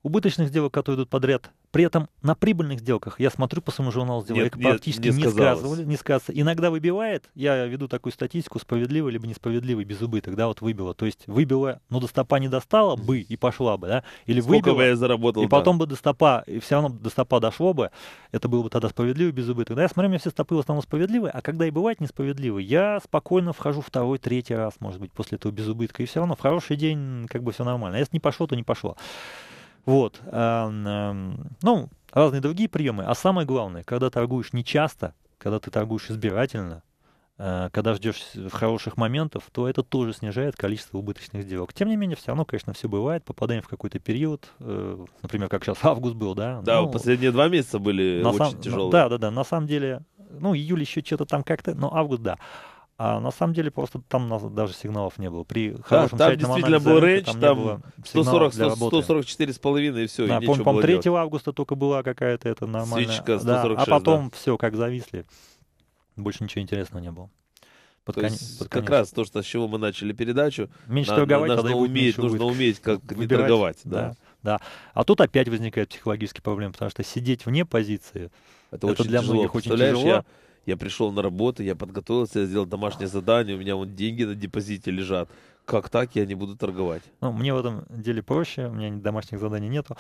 убыточных сделок, которые идут подряд. При этом на прибыльных сделках я смотрю по своему журналу сделок, нет, их практически нет, не, не сказывали, не сказывается. Иногда выбивает, я веду такую статистику, справедливый либо несправедливый без убыток, да, вот выбило. То есть выбило, но до стопа не достала бы и пошла бы, да, или Сколько выбило, бы я заработал, и да. потом бы до стопа, и все равно до стопа дошло бы, это было бы тогда справедливый без убыток. Да, я смотрю, у меня все стопы в основном справедливые, а когда и бывает несправедливые, я спокойно вхожу второй, третий раз, может быть, после этого без убытка, и все равно в хороший день как бы все нормально. А если не пошло, то не пошло. Вот. Эм, эм, ну, разные другие приемы. А самое главное, когда торгуешь не часто, когда ты торгуешь избирательно, э, когда ждешь хороших моментов, то это тоже снижает количество убыточных сделок. Тем не менее, все равно, конечно, все бывает. Попадаем в какой-то период, э, например, как сейчас август был, да? Да, ну, последние два месяца были очень сам... тяжелые. Да, да, да. На самом деле, ну, июль еще что-то там как-то, но август, да. А на самом деле просто там даже сигналов не было. При хорошем да, там действительно был рейндж, там, там 140, 144 с половиной, и все, да, и помню, по 3 делать. августа только была какая-то это нормальная. Свечка 146, да, а потом да. все, как зависли. Больше ничего интересного не было. Под то кон... есть, под как раз то, что, с чего мы начали передачу. Меньше на, торговать, нужно, уметь, нужно уметь, как Выбирать, не торговать. Да. да. Да. А тут опять возникает психологический проблем, потому что сидеть вне позиции, это, это очень для тяжело. многих очень тяжело. Я я пришел на работу, я подготовился, я сделал домашнее задание, у меня вон деньги на депозите лежат. Как так я не буду торговать? Ну, мне в этом деле проще, у меня домашних заданий нету.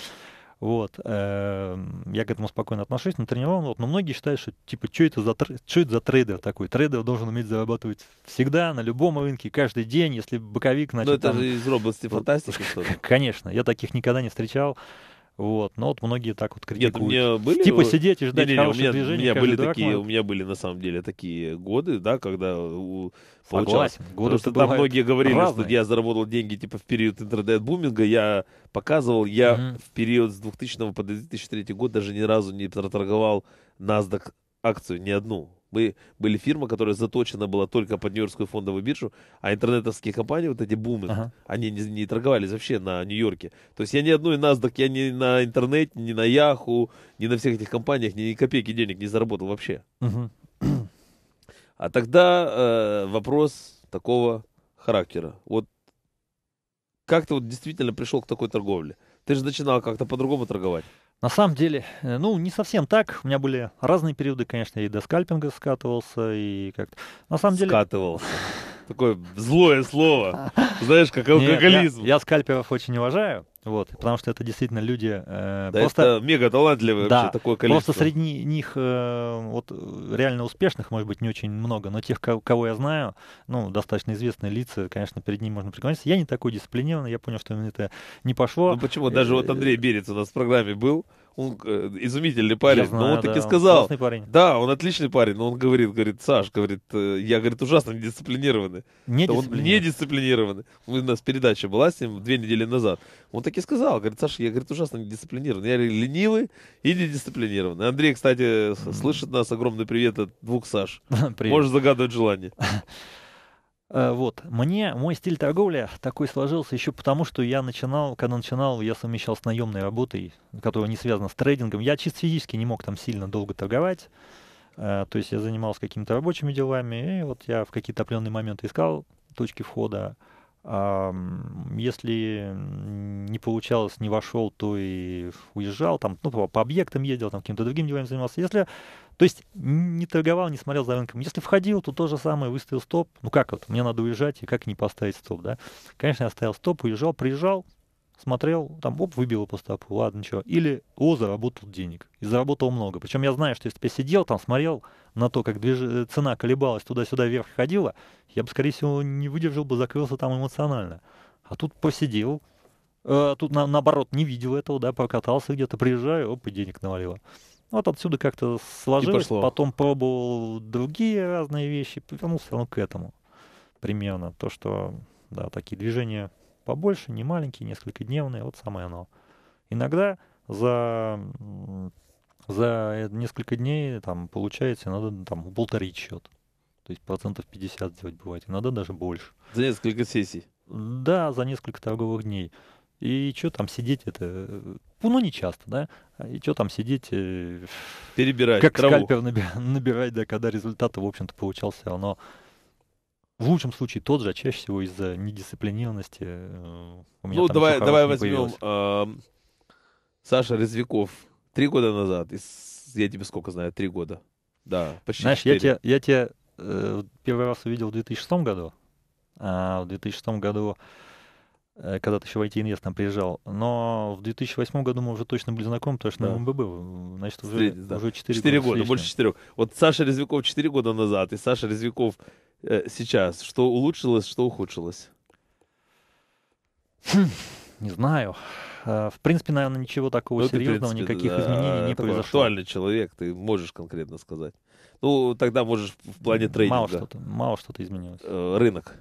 Вот, эм, я к этому спокойно отношусь, натренирован. Вот, но многие считают, что типа, что это, за, что это за трейдер такой? Трейдер должен уметь зарабатывать всегда, на любом рынке, каждый день, если боковик... начнет. ну это там... же из области фантастики, Конечно, я таких никогда не встречал. Вот, но вот многие так вот критикуют. Нет, у меня были... Типа сидеть и ждать не, не, не, у меня, движения. У меня, были такие, у меня были на самом деле такие годы, да, когда у... получалось. Годы что там многие говорили, разные. что я заработал деньги типа в период интернет-буминга, я показывал, я угу. в период с 2000 по 2003 год даже ни разу не проторговал NASDAQ акцию, ни одну. Мы, были фирма, которая заточена была только под Нью-Йоркскую фондовую биржу, а интернетовские компании, вот эти бумы, ага. они не, не торговались вообще на Нью-Йорке. То есть я ни одной NASDAQ, я ни на интернете, ни на Яху, ни на всех этих компаниях ни копейки денег не заработал вообще. А тогда э, вопрос такого характера. Вот как ты вот действительно пришел к такой торговле? Ты же начинал как-то по-другому торговать. На самом деле, э, ну, не совсем так. У меня были разные периоды, конечно, и до скальпинга скатывался, и как-то... На самом деле... Скатывался. Такое злое слово. Знаешь, как алкоголизм. я, я скальперов очень уважаю. Вот, потому что это действительно люди э, да просто это мега талантливые да, вообще такое количество. Просто среди них э, вот реально успешных, может быть, не очень много, но тех, кого, кого я знаю, ну достаточно известные лица, конечно, перед ними можно преклониться. Я не такой дисциплинированный, я понял, что мне это не пошло. Ну почему? Даже вот э, Андрей Берец у нас в программе был, он э, изумительный парень, знаю, но он да, таки он сказал. парень. Да, он отличный парень, но он говорит, говорит, Саш, говорит, э, я, говорит, ужасно недисциплинированный. Не да он недисциплинированный. У нас передача была с ним две недели назад. Он таки сказал, говорит, Саша, я, говорит, ужасно недисциплинированный. Я ленивый и недисциплинированный. Андрей, кстати, слышит нас, огромный привет от двух Саш. Привет. Можешь загадывать желание. Э, вот. Мне мой стиль торговли такой сложился еще потому, что я начинал, когда начинал, я совмещал с наемной работой, которая не связана с трейдингом. Я чисто физически не мог там сильно долго торговать. Э, то есть я занимался какими-то рабочими делами, и вот я в какие-то определенные моменты искал точки входа. Если не получалось, не вошел, то и уезжал, там, ну, по, по объектам ездил, там, каким-то другим делами занимался. Если то есть не торговал, не смотрел за рынком. Если входил, то то же самое, выставил стоп. Ну как вот, мне надо уезжать, и как не поставить стоп, да? Конечно, я ставил стоп, уезжал, приезжал, смотрел, там, оп, выбило по стопу, ладно, ничего. Или, о, заработал денег. И заработал много. Причем я знаю, что если бы я сидел там, смотрел на то, как движ... Э, цена колебалась туда-сюда, вверх ходила, я бы, скорее всего, не выдержал бы, закрылся там эмоционально. А тут посидел, э, тут, на, наоборот, не видел этого, да, покатался где-то, приезжаю, оп, и денег навалило. Ну, вот отсюда как-то сложилось, потом пробовал другие разные вещи, повернулся ну, к этому примерно. То, что, да, такие движения побольше, не маленькие, несколько дневные, вот самое оно. Иногда за, за э, несколько дней там получается, надо там полторить счет. То есть процентов 50 сделать бывает, иногда даже больше. За несколько сессий? Да, за несколько торговых дней. И что там сидеть это... Ну, не часто, да? И что там сидеть... Э, Перебирать Как траву. скальпер набирать, набирать, да, когда результат, в общем-то, получался, оно в лучшем случае тот же, а чаще всего из-за недисциплинированности э, у меня Ну, давай, давай возьмем э, Саша Резвиков три года назад. Из, я тебе сколько знаю? Три года. Да, почти Знаешь, 4. я тебя, я тебя э, первый раз увидел в 2006 году. А в 2006 году Э, когда-то еще в IT-инвест там приезжал. Но в 2008 году мы уже точно были знакомы, потому что да. на МББ, значит, уже, да. уже 4, 4 года. года больше 4. Вот Саша Резвиков 4 года назад и Саша Резвиков э, сейчас. Что улучшилось, что ухудшилось? Хм, не знаю. Э, в принципе, наверное, ничего такого ну, серьезного, принципе, никаких да, изменений не произошло. Актуальный человек, ты можешь конкретно сказать. Ну, тогда можешь в плане трейдинга. Мало что-то, мало что-то изменилось. Э, рынок.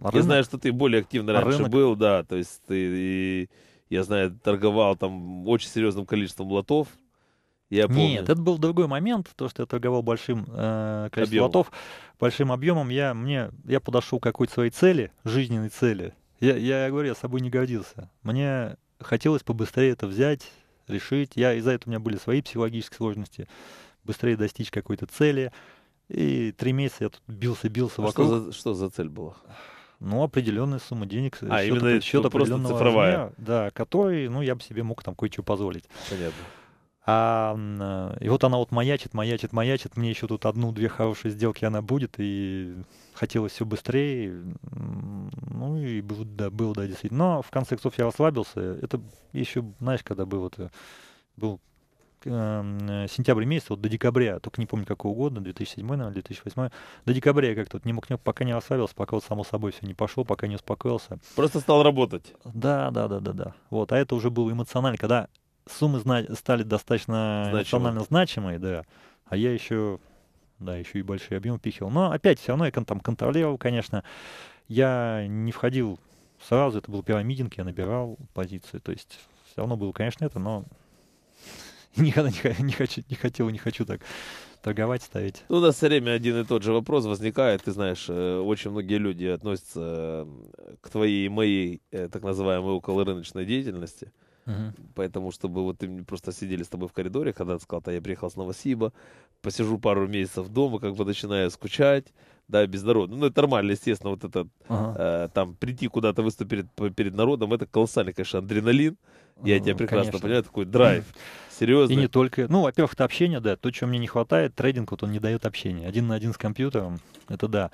Рынок? Я знаю, что ты более активно раньше Рынок? был, да, то есть ты, я знаю, торговал там очень серьезным количеством лотов, я помню. Нет, это был другой момент, то, что я торговал большим э, количеством лотов, большим объемом. Я, мне, я подошел к какой-то своей цели, жизненной цели. Я, я, я говорю, я собой не гордился. Мне хотелось побыстрее это взять, решить. Я из-за этого у меня были свои психологические сложности. Быстрее достичь какой-то цели. И три месяца я тут бился-бился а вокруг. Что за, что за цель была? ну определенная сумма денег. Э, а, счет именно счета просто цифровая. Размера, да, который, ну, я бы себе мог там кое-что позволить. Понятно. А, э, и вот она вот маячит, маячит, маячит. Мне еще тут одну-две хорошие сделки она будет, и хотелось все быстрее. Ну и был да, было, да, действительно. Но в конце концов я расслабился. Это еще, знаешь, когда был, вот был э, сентябрь месяц, вот до декабря, только не помню какого года, 2007, наверное, 2008, до декабря я как-то вот не мог, пока не расслабился, пока вот само собой все не пошло, пока не успокоился. Просто стал работать. Да, да, да, да, да. Вот, а это уже было эмоционально, когда суммы зна- стали достаточно Значимо. эмоционально значимые, да, а я еще, да, еще и большие объемы пихивал. Но опять все равно я там контролировал, конечно. Я не входил сразу, это был первый митинг, я набирал позиции, то есть все равно было, конечно, это, но Никогда не, не, хочу, не хотел, не хочу так торговать, ставить. Ну, у нас все время один и тот же вопрос возникает. Ты знаешь, э, очень многие люди относятся э, к твоей и моей э, так называемой околорыночной деятельности. Угу. Поэтому, чтобы вот ты просто сидели с тобой в коридоре, когда ты сказал, что я приехал с Новосиба, посижу пару месяцев дома, как бы начинаю скучать, да, без народа. Ну, это нормально, естественно, вот это, ага. э, там, прийти куда-то выступить перед, перед народом, это колоссальный, конечно, адреналин. Я ну, тебя прекрасно конечно. понимаю, такой драйв. Серьезно. И не только. Ну, во-первых, это общение, да. То, чего мне не хватает, трейдинг, вот он не дает общения. Один на один с компьютером, это да.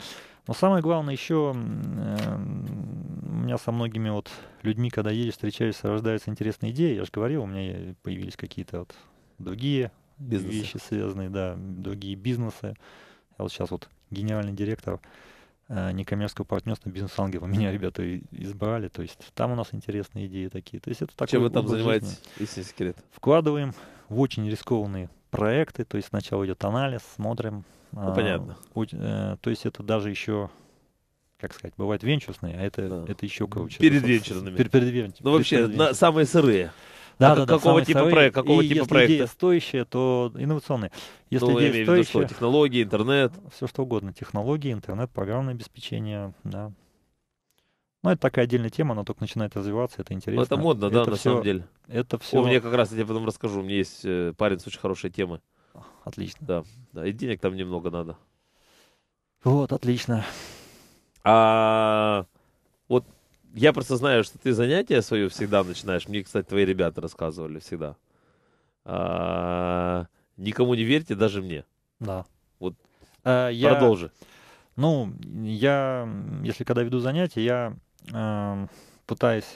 Но самое главное еще, э, у меня со многими вот людьми, когда едешь, встречаюсь, рождаются интересные идеи. Я же говорил, у меня появились какие-то вот другие бизнесы. вещи связанные, да, другие бизнесы. Я вот сейчас вот генеральный директор э, некоммерческого партнерства бизнес-ангела. Меня ребята избрали, то есть там у нас интересные идеи такие. То есть это такой Чем вы там занимаетесь, если секрет? Вкладываем в очень рискованные проекты, то есть сначала идет анализ, смотрим. Ну, а, понятно. Э, то есть это даже еще как сказать, бывают венчурсные, а это, да. это еще круче. Перед ну, венчурными. Перед, перед венчурными. Ну, вообще, перед на, самые сырые. Да, да, да, какого типа, проект, какого и типа если проекта? идея стоящая, то инновационная. Если ну, идея я имею стоящая, в виду, что технологии, интернет. Все что угодно. Технологии, интернет, программное обеспечение, да. Ну это такая отдельная тема, она только начинает развиваться, это ну, интересно. Но это модно, да, это на все, самом деле. Это все... О, мне как раз, я потом расскажу, у меня есть э, парень с очень хорошей темой. Отлично. Да, да, и денег там немного надо. Вот, отлично. А вот я просто знаю, что ты занятия свое всегда начинаешь. Мне, кстати, твои ребята рассказывали всегда. А, никому не верьте, даже мне. Да. Вот. А, я, Продолжи. Ну, я, если когда веду занятия, я э, пытаюсь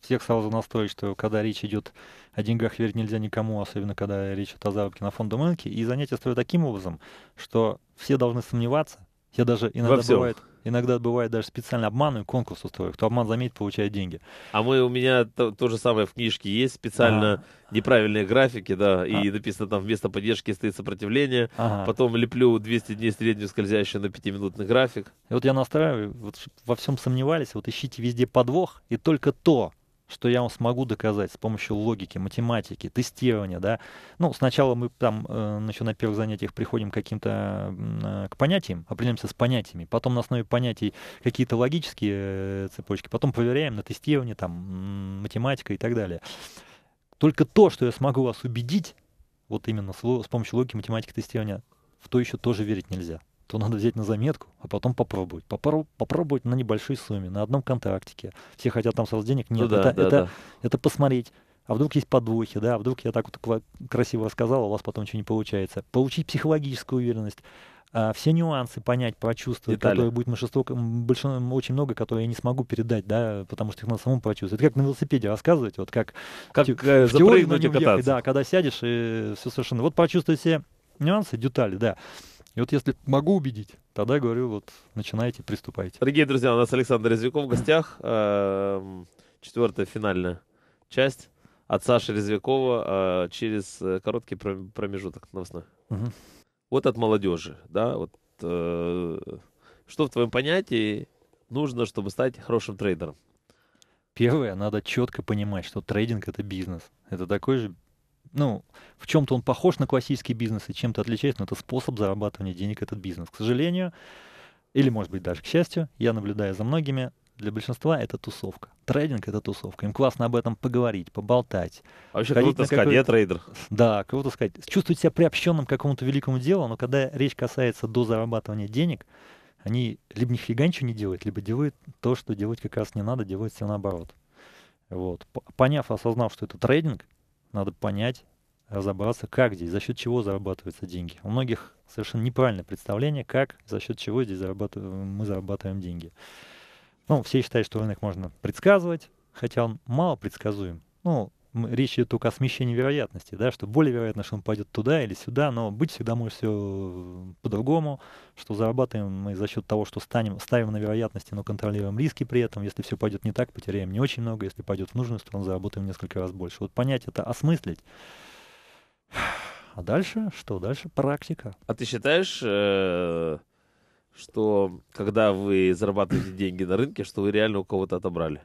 всех сразу настроить, что когда речь идет о деньгах, верить нельзя никому, особенно когда речь идет о заработке на фондовом рынке. И занятия строю таким образом, что все должны сомневаться. Я даже иногда бывает Иногда бывает даже специально обманываю, конкурс устроил. Кто обман заметит, получает деньги. А мы у меня то, то же самое в книжке есть специально а. неправильные графики, да, а. и написано там вместо поддержки стоит сопротивление. Ага. Потом леплю 200 дней среднюю скользящую на 5-минутный график. И вот я настраиваю, вот во всем сомневались, вот ищите везде подвох, и только то, что я вам смогу доказать с помощью логики, математики, тестирования, да. Ну, сначала мы там э, еще на первых занятиях приходим к каким-то к понятиям, определяемся с понятиями, потом на основе понятий какие-то логические э, цепочки, потом проверяем на тестирование, там, математика и так далее. Только то, что я смогу вас убедить, вот именно с помощью логики, математики, тестирования, в то еще тоже верить нельзя то надо взять на заметку, а потом попробовать. Попро- попробовать на небольшой сумме, на одном контрактике. Все хотят там сразу денег. Нет, ну, да, это, да, это, да. это посмотреть. А вдруг есть подвохи, да, а вдруг я так вот красиво рассказал, а у вас потом ничего не получается. Получить психологическую уверенность, а, все нюансы понять, прочувствовать, Детали. которые будет большинство, большинство, очень много, которые я не смогу передать, да, потому что их надо самому прочувствовать. Это как на велосипеде рассказывать, вот как, как в, э, в теории на нем ехать, да, когда сядешь и все совершенно. Вот прочувствуй все нюансы, детали, да. И вот если могу убедить, тогда говорю, вот начинайте, приступайте. Дорогие друзья, у нас Александр Резвиков в гостях. Эм, четвертая финальная часть от Саши Резвикова э, через э, короткий промежуток новостных. Угу. Вот от молодежи, да, вот э, что в твоем понятии нужно, чтобы стать хорошим трейдером? Первое, надо четко понимать, что трейдинг это бизнес. Это такой же ну, в чем-то он похож на классический бизнес и чем-то отличается, но это способ зарабатывания денег, этот бизнес. К сожалению, или, может быть, даже к счастью, я наблюдаю за многими, для большинства это тусовка. Трейдинг это тусовка. Им классно об этом поговорить, поболтать. А вообще круто сказать, я трейдер. Да, круто сказать. Чувствовать себя приобщенным к какому-то великому делу, но когда речь касается до зарабатывания денег, они либо нифига ничего не делают, либо делают то, что делать как раз не надо, делают все наоборот. Вот. Поняв, осознав, что это трейдинг, надо понять, разобраться, как здесь, за счет чего зарабатываются деньги. У многих совершенно неправильное представление, как, за счет чего здесь зарабатываем, мы зарабатываем деньги. Ну, все считают, что рынок можно предсказывать, хотя он мало предсказуем. Ну, речь идет только о смещении вероятности, да, что более вероятно, что он пойдет туда или сюда, но быть всегда может все по-другому, что зарабатываем мы за счет того, что станем, ставим на вероятности, но контролируем риски при этом. Если все пойдет не так, потеряем не очень много, если пойдет в нужную сторону, заработаем несколько раз больше. Вот понять это, осмыслить. А дальше что? Дальше практика. А ты считаешь, э, что когда вы зарабатываете деньги на рынке, что вы реально у кого-то отобрали?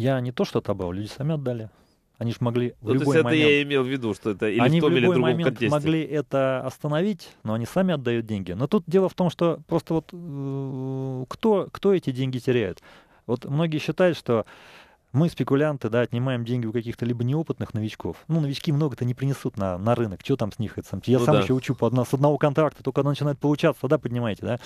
Я не то что отобрал, люди сами отдали. Они же могли в ну, любой то есть момент... это я имел в виду, что это или они в том, в любой или другом момент контексте. могли это остановить, но они сами отдают деньги. Но тут дело в том, что просто вот э, кто, кто эти деньги теряет? Вот многие считают, что мы, спекулянты, да, отнимаем деньги у каких-то либо неопытных новичков. Ну, новички много-то не принесут на, на рынок. Что там с них? я ну, сам да. еще учу по, с одного контракта, только она начинает получаться, тогда поднимаете, да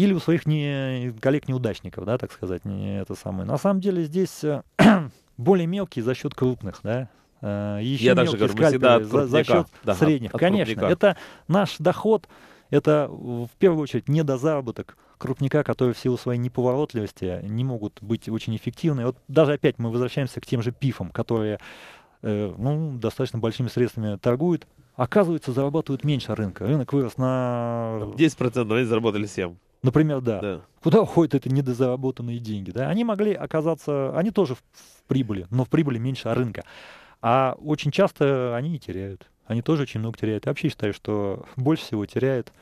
или у своих не, коллег-неудачников, да, так сказать, не это самое. На самом деле здесь э, более мелкие за счет крупных, да, э, еще Я даже говорю, мы от за, за счет да, средних. От Конечно, крупника. это наш доход, это в первую очередь недозаработок крупника, которые в силу своей неповоротливости не могут быть очень эффективны. Вот даже опять мы возвращаемся к тем же пифам, которые э, ну, достаточно большими средствами торгуют, оказывается, зарабатывают меньше рынка. Рынок вырос на... 10%, они заработали 7%. Например, да. да. Куда уходят эти недозаработанные деньги? Да? Они могли оказаться, они тоже в, в прибыли, но в прибыли меньше рынка. А очень часто они и теряют. Они тоже очень много теряют. Я вообще считаю, что больше всего теряет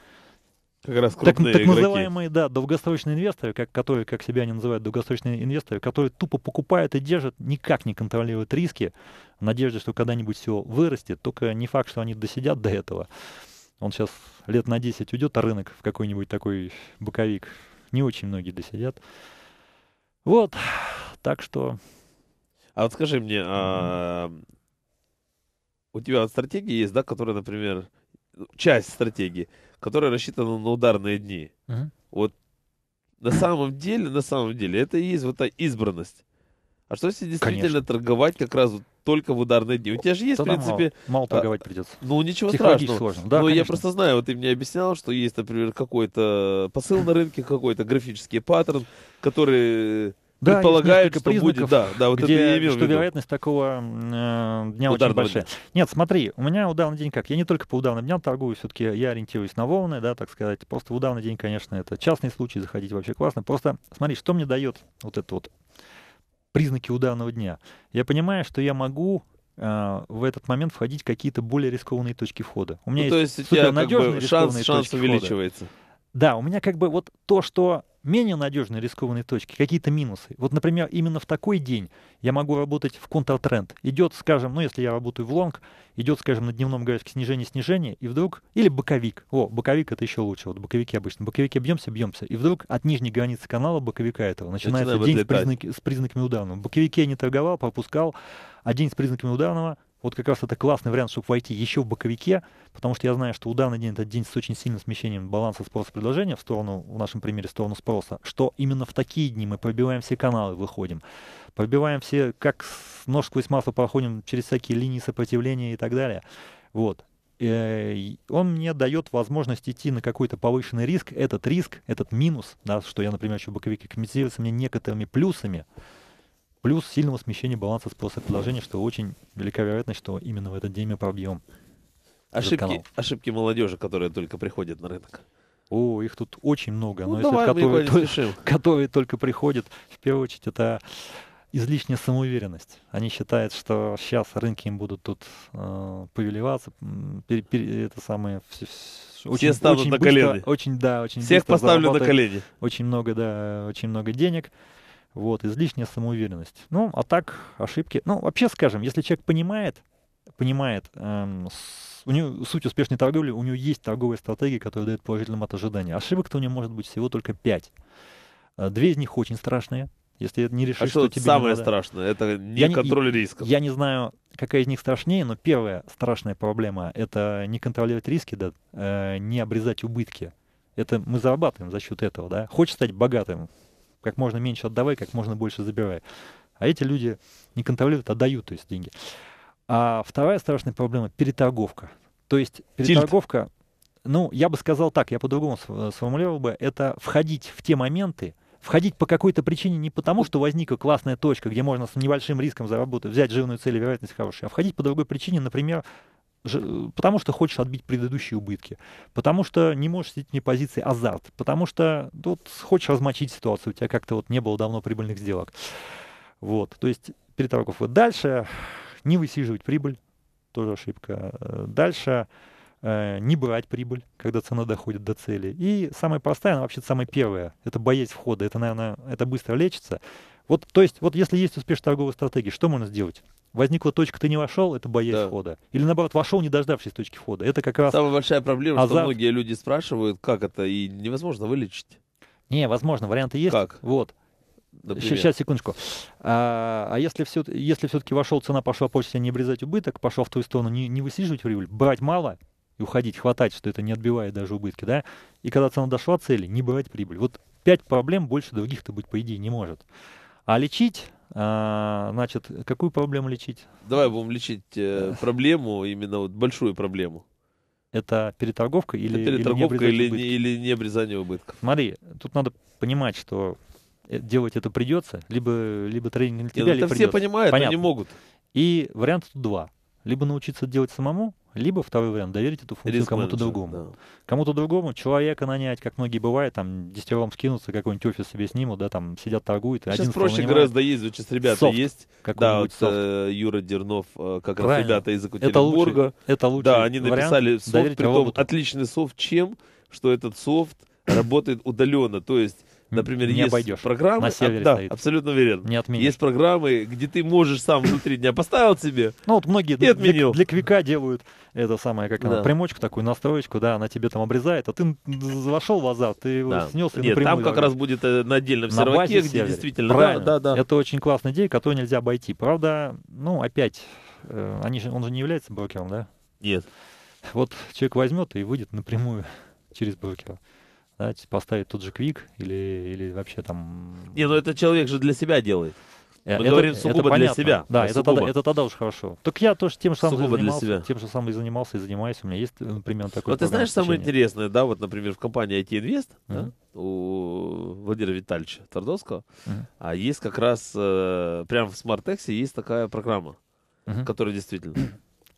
как раз так, так называемые, да, долгосрочные инвесторы, как, которые, как себя они называют, долгосрочные инвесторы, которые тупо покупают и держат, никак не контролируют риски, в надежде, что когда-нибудь все вырастет, только не факт, что они досидят до этого. Он сейчас лет на 10 уйдет а рынок в какой-нибудь такой боковик. Не очень многие досидят. Вот, так что... А вот скажи мне, а... у тебя вот стратегии есть, да, которая например, часть стратегии, которая рассчитана на ударные дни. Вот на самом деле, на самом деле, это и есть вот та избранность. А что если действительно Конечно. торговать как раз вот только в ударные дни. У тебя же есть, Тогда в принципе... Мало, мало торговать а, придется. Ну, ничего страшного. сложно. Да, Но ну, конечно. я просто знаю, вот ты мне объяснял, что есть, например, какой-то посыл на рынке, какой-то графический паттерн, который да, предполагают, что будет, да, да, вот где, это я имел что вероятность такого э, дня ударного очень большая. Дня. Нет, смотри, у меня удавный день как, я не только по удавным дням торгую, все-таки я ориентируюсь на волны, да, так сказать, просто в удавный день, конечно, это частный случай, заходить вообще классно, просто смотри, что мне дает вот этот вот признаки удачного дня. Я понимаю, что я могу э, в этот момент входить какие-то более рискованные точки входа. У меня ну, есть, то есть у тебя как бы шанс, шанс увеличивается. Входа. Да, у меня как бы вот то, что менее надежные рискованные точки, какие-то минусы. Вот, например, именно в такой день я могу работать в контртренд. Идет, скажем, ну, если я работаю в лонг, идет, скажем, на дневном графике снижение-снижение, и вдруг... Или боковик. О, боковик — это еще лучше. Вот боковики обычно. Боковики бьемся, бьемся. И вдруг от нижней границы канала боковика этого начинается день с, признаки, с признаками ударного. Боковики я не торговал, пропускал, а день с признаками ударного вот как раз это классный вариант, чтобы войти еще в боковике, потому что я знаю, что у данный день это день с очень сильным смещением баланса спроса предложения в сторону, в нашем примере, в сторону спроса, что именно в такие дни мы пробиваем все каналы, выходим, пробиваем все, как нож сквозь масло проходим через всякие линии сопротивления и так далее. Вот. Э, и он мне дает возможность идти на какой-то повышенный риск. Этот риск, этот минус, да, что я, например, еще в боковике компенсируется мне некоторыми плюсами, Плюс сильного смещения баланса спроса и предложения, что очень велика вероятность, что именно в этот день мы пробьем. Ошибки, ошибки молодежи, которые только приходят на рынок. О, их тут очень много. Ну, но давай, если которые, только, которые только приходят, в первую очередь, это излишняя самоуверенность. Они считают, что сейчас рынки им будут тут э, повелеваться, пер, пер, это самое. Все, все очень, станут очень на быстро, колени. Очень, да, очень Всех поставлю на колени. Очень много, да, очень много денег. Вот, излишняя самоуверенность. Ну, а так, ошибки. Ну, вообще, скажем, если человек понимает, понимает, эм, с, у него суть успешной торговли, у него есть торговая стратегия, которая дает положительным от ожидания. Ошибок-то у него может быть всего только пять. Э, две из них очень страшные. Если это не решишь, а что, что тебе самое надо... страшное? Это не я контроль не, рисков. Я не знаю, какая из них страшнее, но первая страшная проблема — это не контролировать риски, да, э, не обрезать убытки. Это мы зарабатываем за счет этого, да. Хочешь стать богатым, как можно меньше отдавай, как можно больше забирай. А эти люди не контролируют, а дают, то есть деньги. А вторая страшная проблема — переторговка. То есть переторговка, Тильт. ну, я бы сказал так, я по-другому э, сформулировал бы, это входить в те моменты, входить по какой-то причине не потому, что возникла классная точка, где можно с небольшим риском заработать, взять жирную цель и вероятность хорошая, а входить по другой причине, например, потому что хочешь отбить предыдущие убытки, потому что не можешь сидеть на позиции азарт, потому что тут хочешь размочить ситуацию, у тебя как-то вот не было давно прибыльных сделок. Вот, то есть переторгов. Вот дальше не высиживать прибыль, тоже ошибка. Дальше э, не брать прибыль, когда цена доходит до цели. И самая простая, она вообще самая первая, это боязнь входа, это, наверное, это быстро лечится. Вот, то есть, вот если есть успешная торговая стратегия, что можно сделать? Возникла точка, ты не вошел, это боясь да. входа. Или наоборот, вошел, не дождавшись точки входа. Это как раз... Самая большая проблема, азарт... что многие люди спрашивают, как это, и невозможно вылечить. Не, возможно, варианты есть. Как? Вот. Например. Сейчас, секундочку. А, а если, все, если все-таки вошел, цена пошла по не обрезать убыток, пошел в ту сторону, не, не высиживать прибыль, брать мало и уходить, хватать, что это не отбивает даже убытки, да? И когда цена дошла цели, не брать прибыль. Вот пять проблем больше других-то быть, по идее, не может. А лечить, а, значит, какую проблему лечить? Давай будем лечить э, проблему, именно вот большую проблему. Это переторговка или, переторговка или, или, или не обрезание убытков? Смотри, тут надо понимать, что э, делать это придется, либо, либо тренинг для ну тебя, Нет, либо Это придется. все понимают, но не могут. И вариантов тут два. Либо научиться делать самому, либо второй вариант, доверить эту функцию кому-то другому. Да. Кому-то другому, человека нанять, как многие бывают, там, десятером скинуться какой-нибудь офис себе снимут, да, там, сидят, торгуют. Сейчас один проще гораздо есть, сейчас ребята софт, есть. Да, вот софт. Э, Юра Дернов, э, как Правильно. раз ребята из Екатеринбурга. Это лучше, это лучший Да, они написали вариант, софт, притом роботу. отличный софт чем, что этот софт работает удаленно, то есть Например, не есть обойдешь. программы... На сервере а, да, стоит. абсолютно верен Не отменишь. Есть программы, где ты можешь сам внутри дня поставил себе. Ну вот многие для, для, для квика делают это самое, как да. она, примочку такую, настроечку, да, она тебе там обрезает, а ты вошел в азарт, ты его да. снес и Нет, там как раз будет э, на отдельном серваке, на серваке, где севере. действительно... Правильно. Да, да, да. Это очень классная идея, которую нельзя обойти. Правда, ну опять, э, они, он же не является брокером, да? Нет. Вот человек возьмет и выйдет напрямую через брокера знаете, поставить тот же квик или, или вообще там... Не, ну это человек же для себя делает. Мы э, это, говорим сугубо а это понятно. для себя. Да, это тогда, это тогда уж хорошо. Так я тоже тем же самым сугубо занимался, для себя. тем же самым и занимался и занимаюсь. У меня есть, например, такой. Вот ты знаешь, самое интересное, да, вот, например, в компании IT Invest mm-hmm. да, у Владимира Витальевича Тордовского, mm-hmm. а есть как раз э, прямо в SmartX есть такая программа, mm-hmm. которая действительно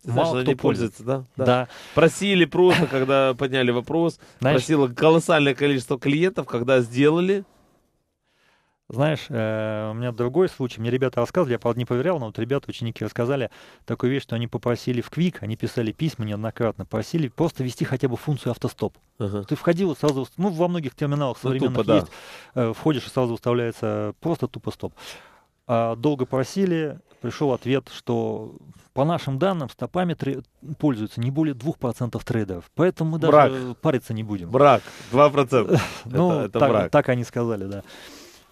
Мало Знаешь, кто пользуется, да? да? Да. Просили просто, когда подняли вопрос, Знаешь, просило колоссальное количество клиентов, когда сделали. Знаешь, э, у меня другой случай. Мне ребята рассказывали, я, правда, не проверял, но вот ребята, ученики рассказали такую вещь, что они попросили в Квик, они писали письма неоднократно, просили просто ввести хотя бы функцию автостоп. Uh-huh. Ты входил сразу, ну, во многих терминалах ну, современных ну, тупо, есть, да. Э, входишь и сразу выставляется просто тупо стоп а долго просили, пришел ответ, что по нашим данным стопами тре- пользуются не более 2% трейдеров. Поэтому мы даже брак. париться не будем. Брак, 2%. ну, это, это так, брак. так они сказали, да.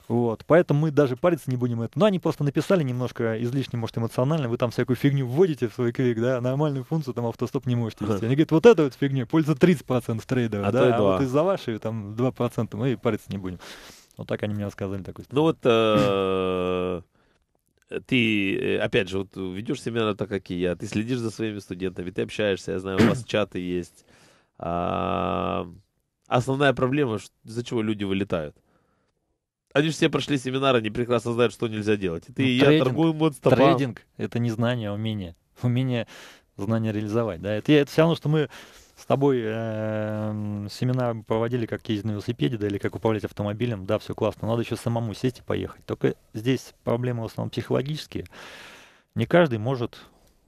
Вот, поэтому мы даже париться не будем это. Ну, они просто написали немножко излишне, может, эмоционально, вы там всякую фигню вводите в свой квик, да, нормальную функцию там автостоп не можете вести. Они говорят, вот это вот фигня, пользуется 30% трейдеров, а да, а вот из-за вашей там 2% мы париться не будем. Вот так они мне сказали такой. Ну вот э, ты, э, опять же, вот ведешь семинары так, как и я, ты следишь за своими студентами, ты общаешься, я знаю, у вас чаты есть. А, основная проблема, из-за чего люди вылетают. Они же все прошли семинары, они прекрасно знают, что нельзя делать. И ты ну, и трейдинг, я торгую монстопам. Трейдинг — это не знание, а умение. Умение знание реализовать. Да? Это, это все равно, что мы с тобой э, эм, семинары проводили, как ездить на велосипеде, да, или как управлять автомобилем. Да, все классно. надо еще самому сесть и поехать. Только здесь проблемы в основном психологические. Не каждый может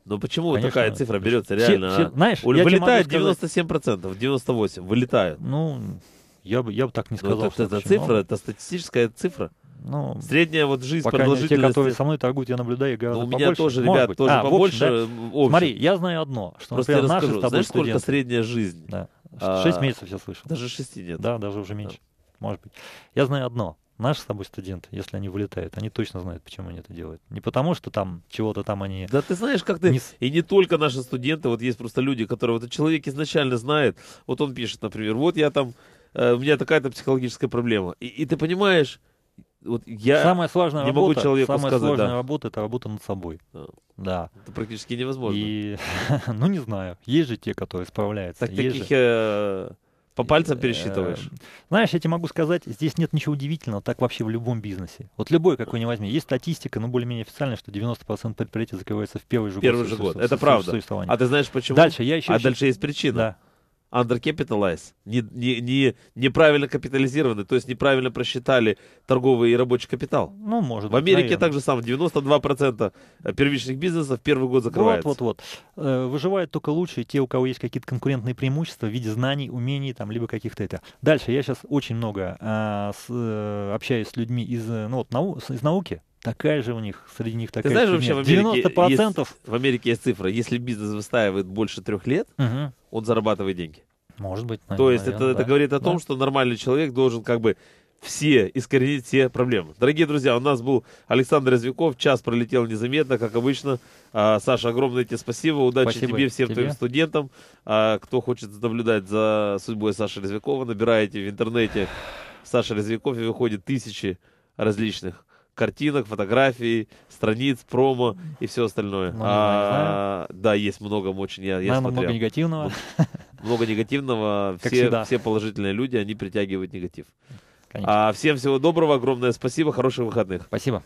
ну почему Конечно, такая цифра берется реально? А? Все, а? знаешь, вылетает 97%, 98% вылетают. Ну, я бы, я бы так не ну, сказал. Ну, это, это цифра, это статистическая цифра. Ну, Средняя вот жизнь, пока продолжительность... Те, которые со мной торгуют, я наблюдаю, я Но ну, у меня побольше. тоже, ребят, тоже а, побольше. Общем, да? Э, Смотри, я знаю одно, что, Просто например, наши с тобой Знаешь, студенты... сколько средняя жизнь? Да. А, Шесть а, месяцев я слышал. Даже шести нет. Да, даже уже меньше. Да. Может быть. Я знаю одно. Наши с тобой студенты, если они вылетают, они точно знают, почему они это делают. Не потому, что там чего-то там они... Да ты знаешь, как ты... Не... И не только наши студенты, вот есть просто люди, которые... Вот человек изначально знает, вот он пишет, например, вот я там... Э, у меня такая-то психологическая проблема. И, и ты понимаешь, вот я самая сложная не работа, могу человеку самая сказать, сложная да. работа это работа над собой. Да. Это практически невозможно. И, ну не знаю, есть же те, которые справляются. Так есть таких же... Э, по пальцам пересчитываешь. Э, знаешь, я тебе могу сказать, здесь нет ничего удивительного, так вообще в любом бизнесе. Вот любой какой не возьми. Есть статистика, но ну, более-менее официальная, что 90% предприятий закрывается в первый же первый год. Первый же год, это правда. А ты знаешь почему? Дальше я еще. А дальше есть причина. Да undercapitalized, не, не, не, неправильно капитализированы, то есть неправильно просчитали торговый и рабочий капитал. Ну, может В Америке наверное. так же самое, 92% э, первичных бизнесов первый год закрывается. Вот, вот, вот. Э, выживают только лучшие те, у кого есть какие-то конкурентные преимущества в виде знаний, умений, там, либо каких-то это. Дальше, я сейчас очень много а, с, э, общаюсь с людьми из, ну, вот, нау из науки, такая же у них, среди них такая Ты знаешь, вообще в Америке 90%. Есть, в Америке есть цифра, если бизнес выстаивает больше трех лет, угу. он зарабатывает деньги. Может быть. Наверное, То есть наверное, это, да. это говорит о том, да. что нормальный человек должен как бы все, искоренить все проблемы. Дорогие друзья, у нас был Александр Извяков. Час пролетел незаметно, как обычно. А, Саша, огромное тебе спасибо. Удачи спасибо тебе, всем тебе. твоим студентам. А, кто хочет наблюдать за судьбой Саши Резвякова, набираете в интернете Саша Резвяков и выходит тысячи различных картинок, фотографий, страниц, промо и все остальное. Много, ну, ну, а, да, есть много очень. Я, я Наверное, много негативного. Много негативного. Все, все положительные люди, они притягивают негатив. Конечно. А всем всего доброго, огромное спасибо, хороших выходных. Спасибо.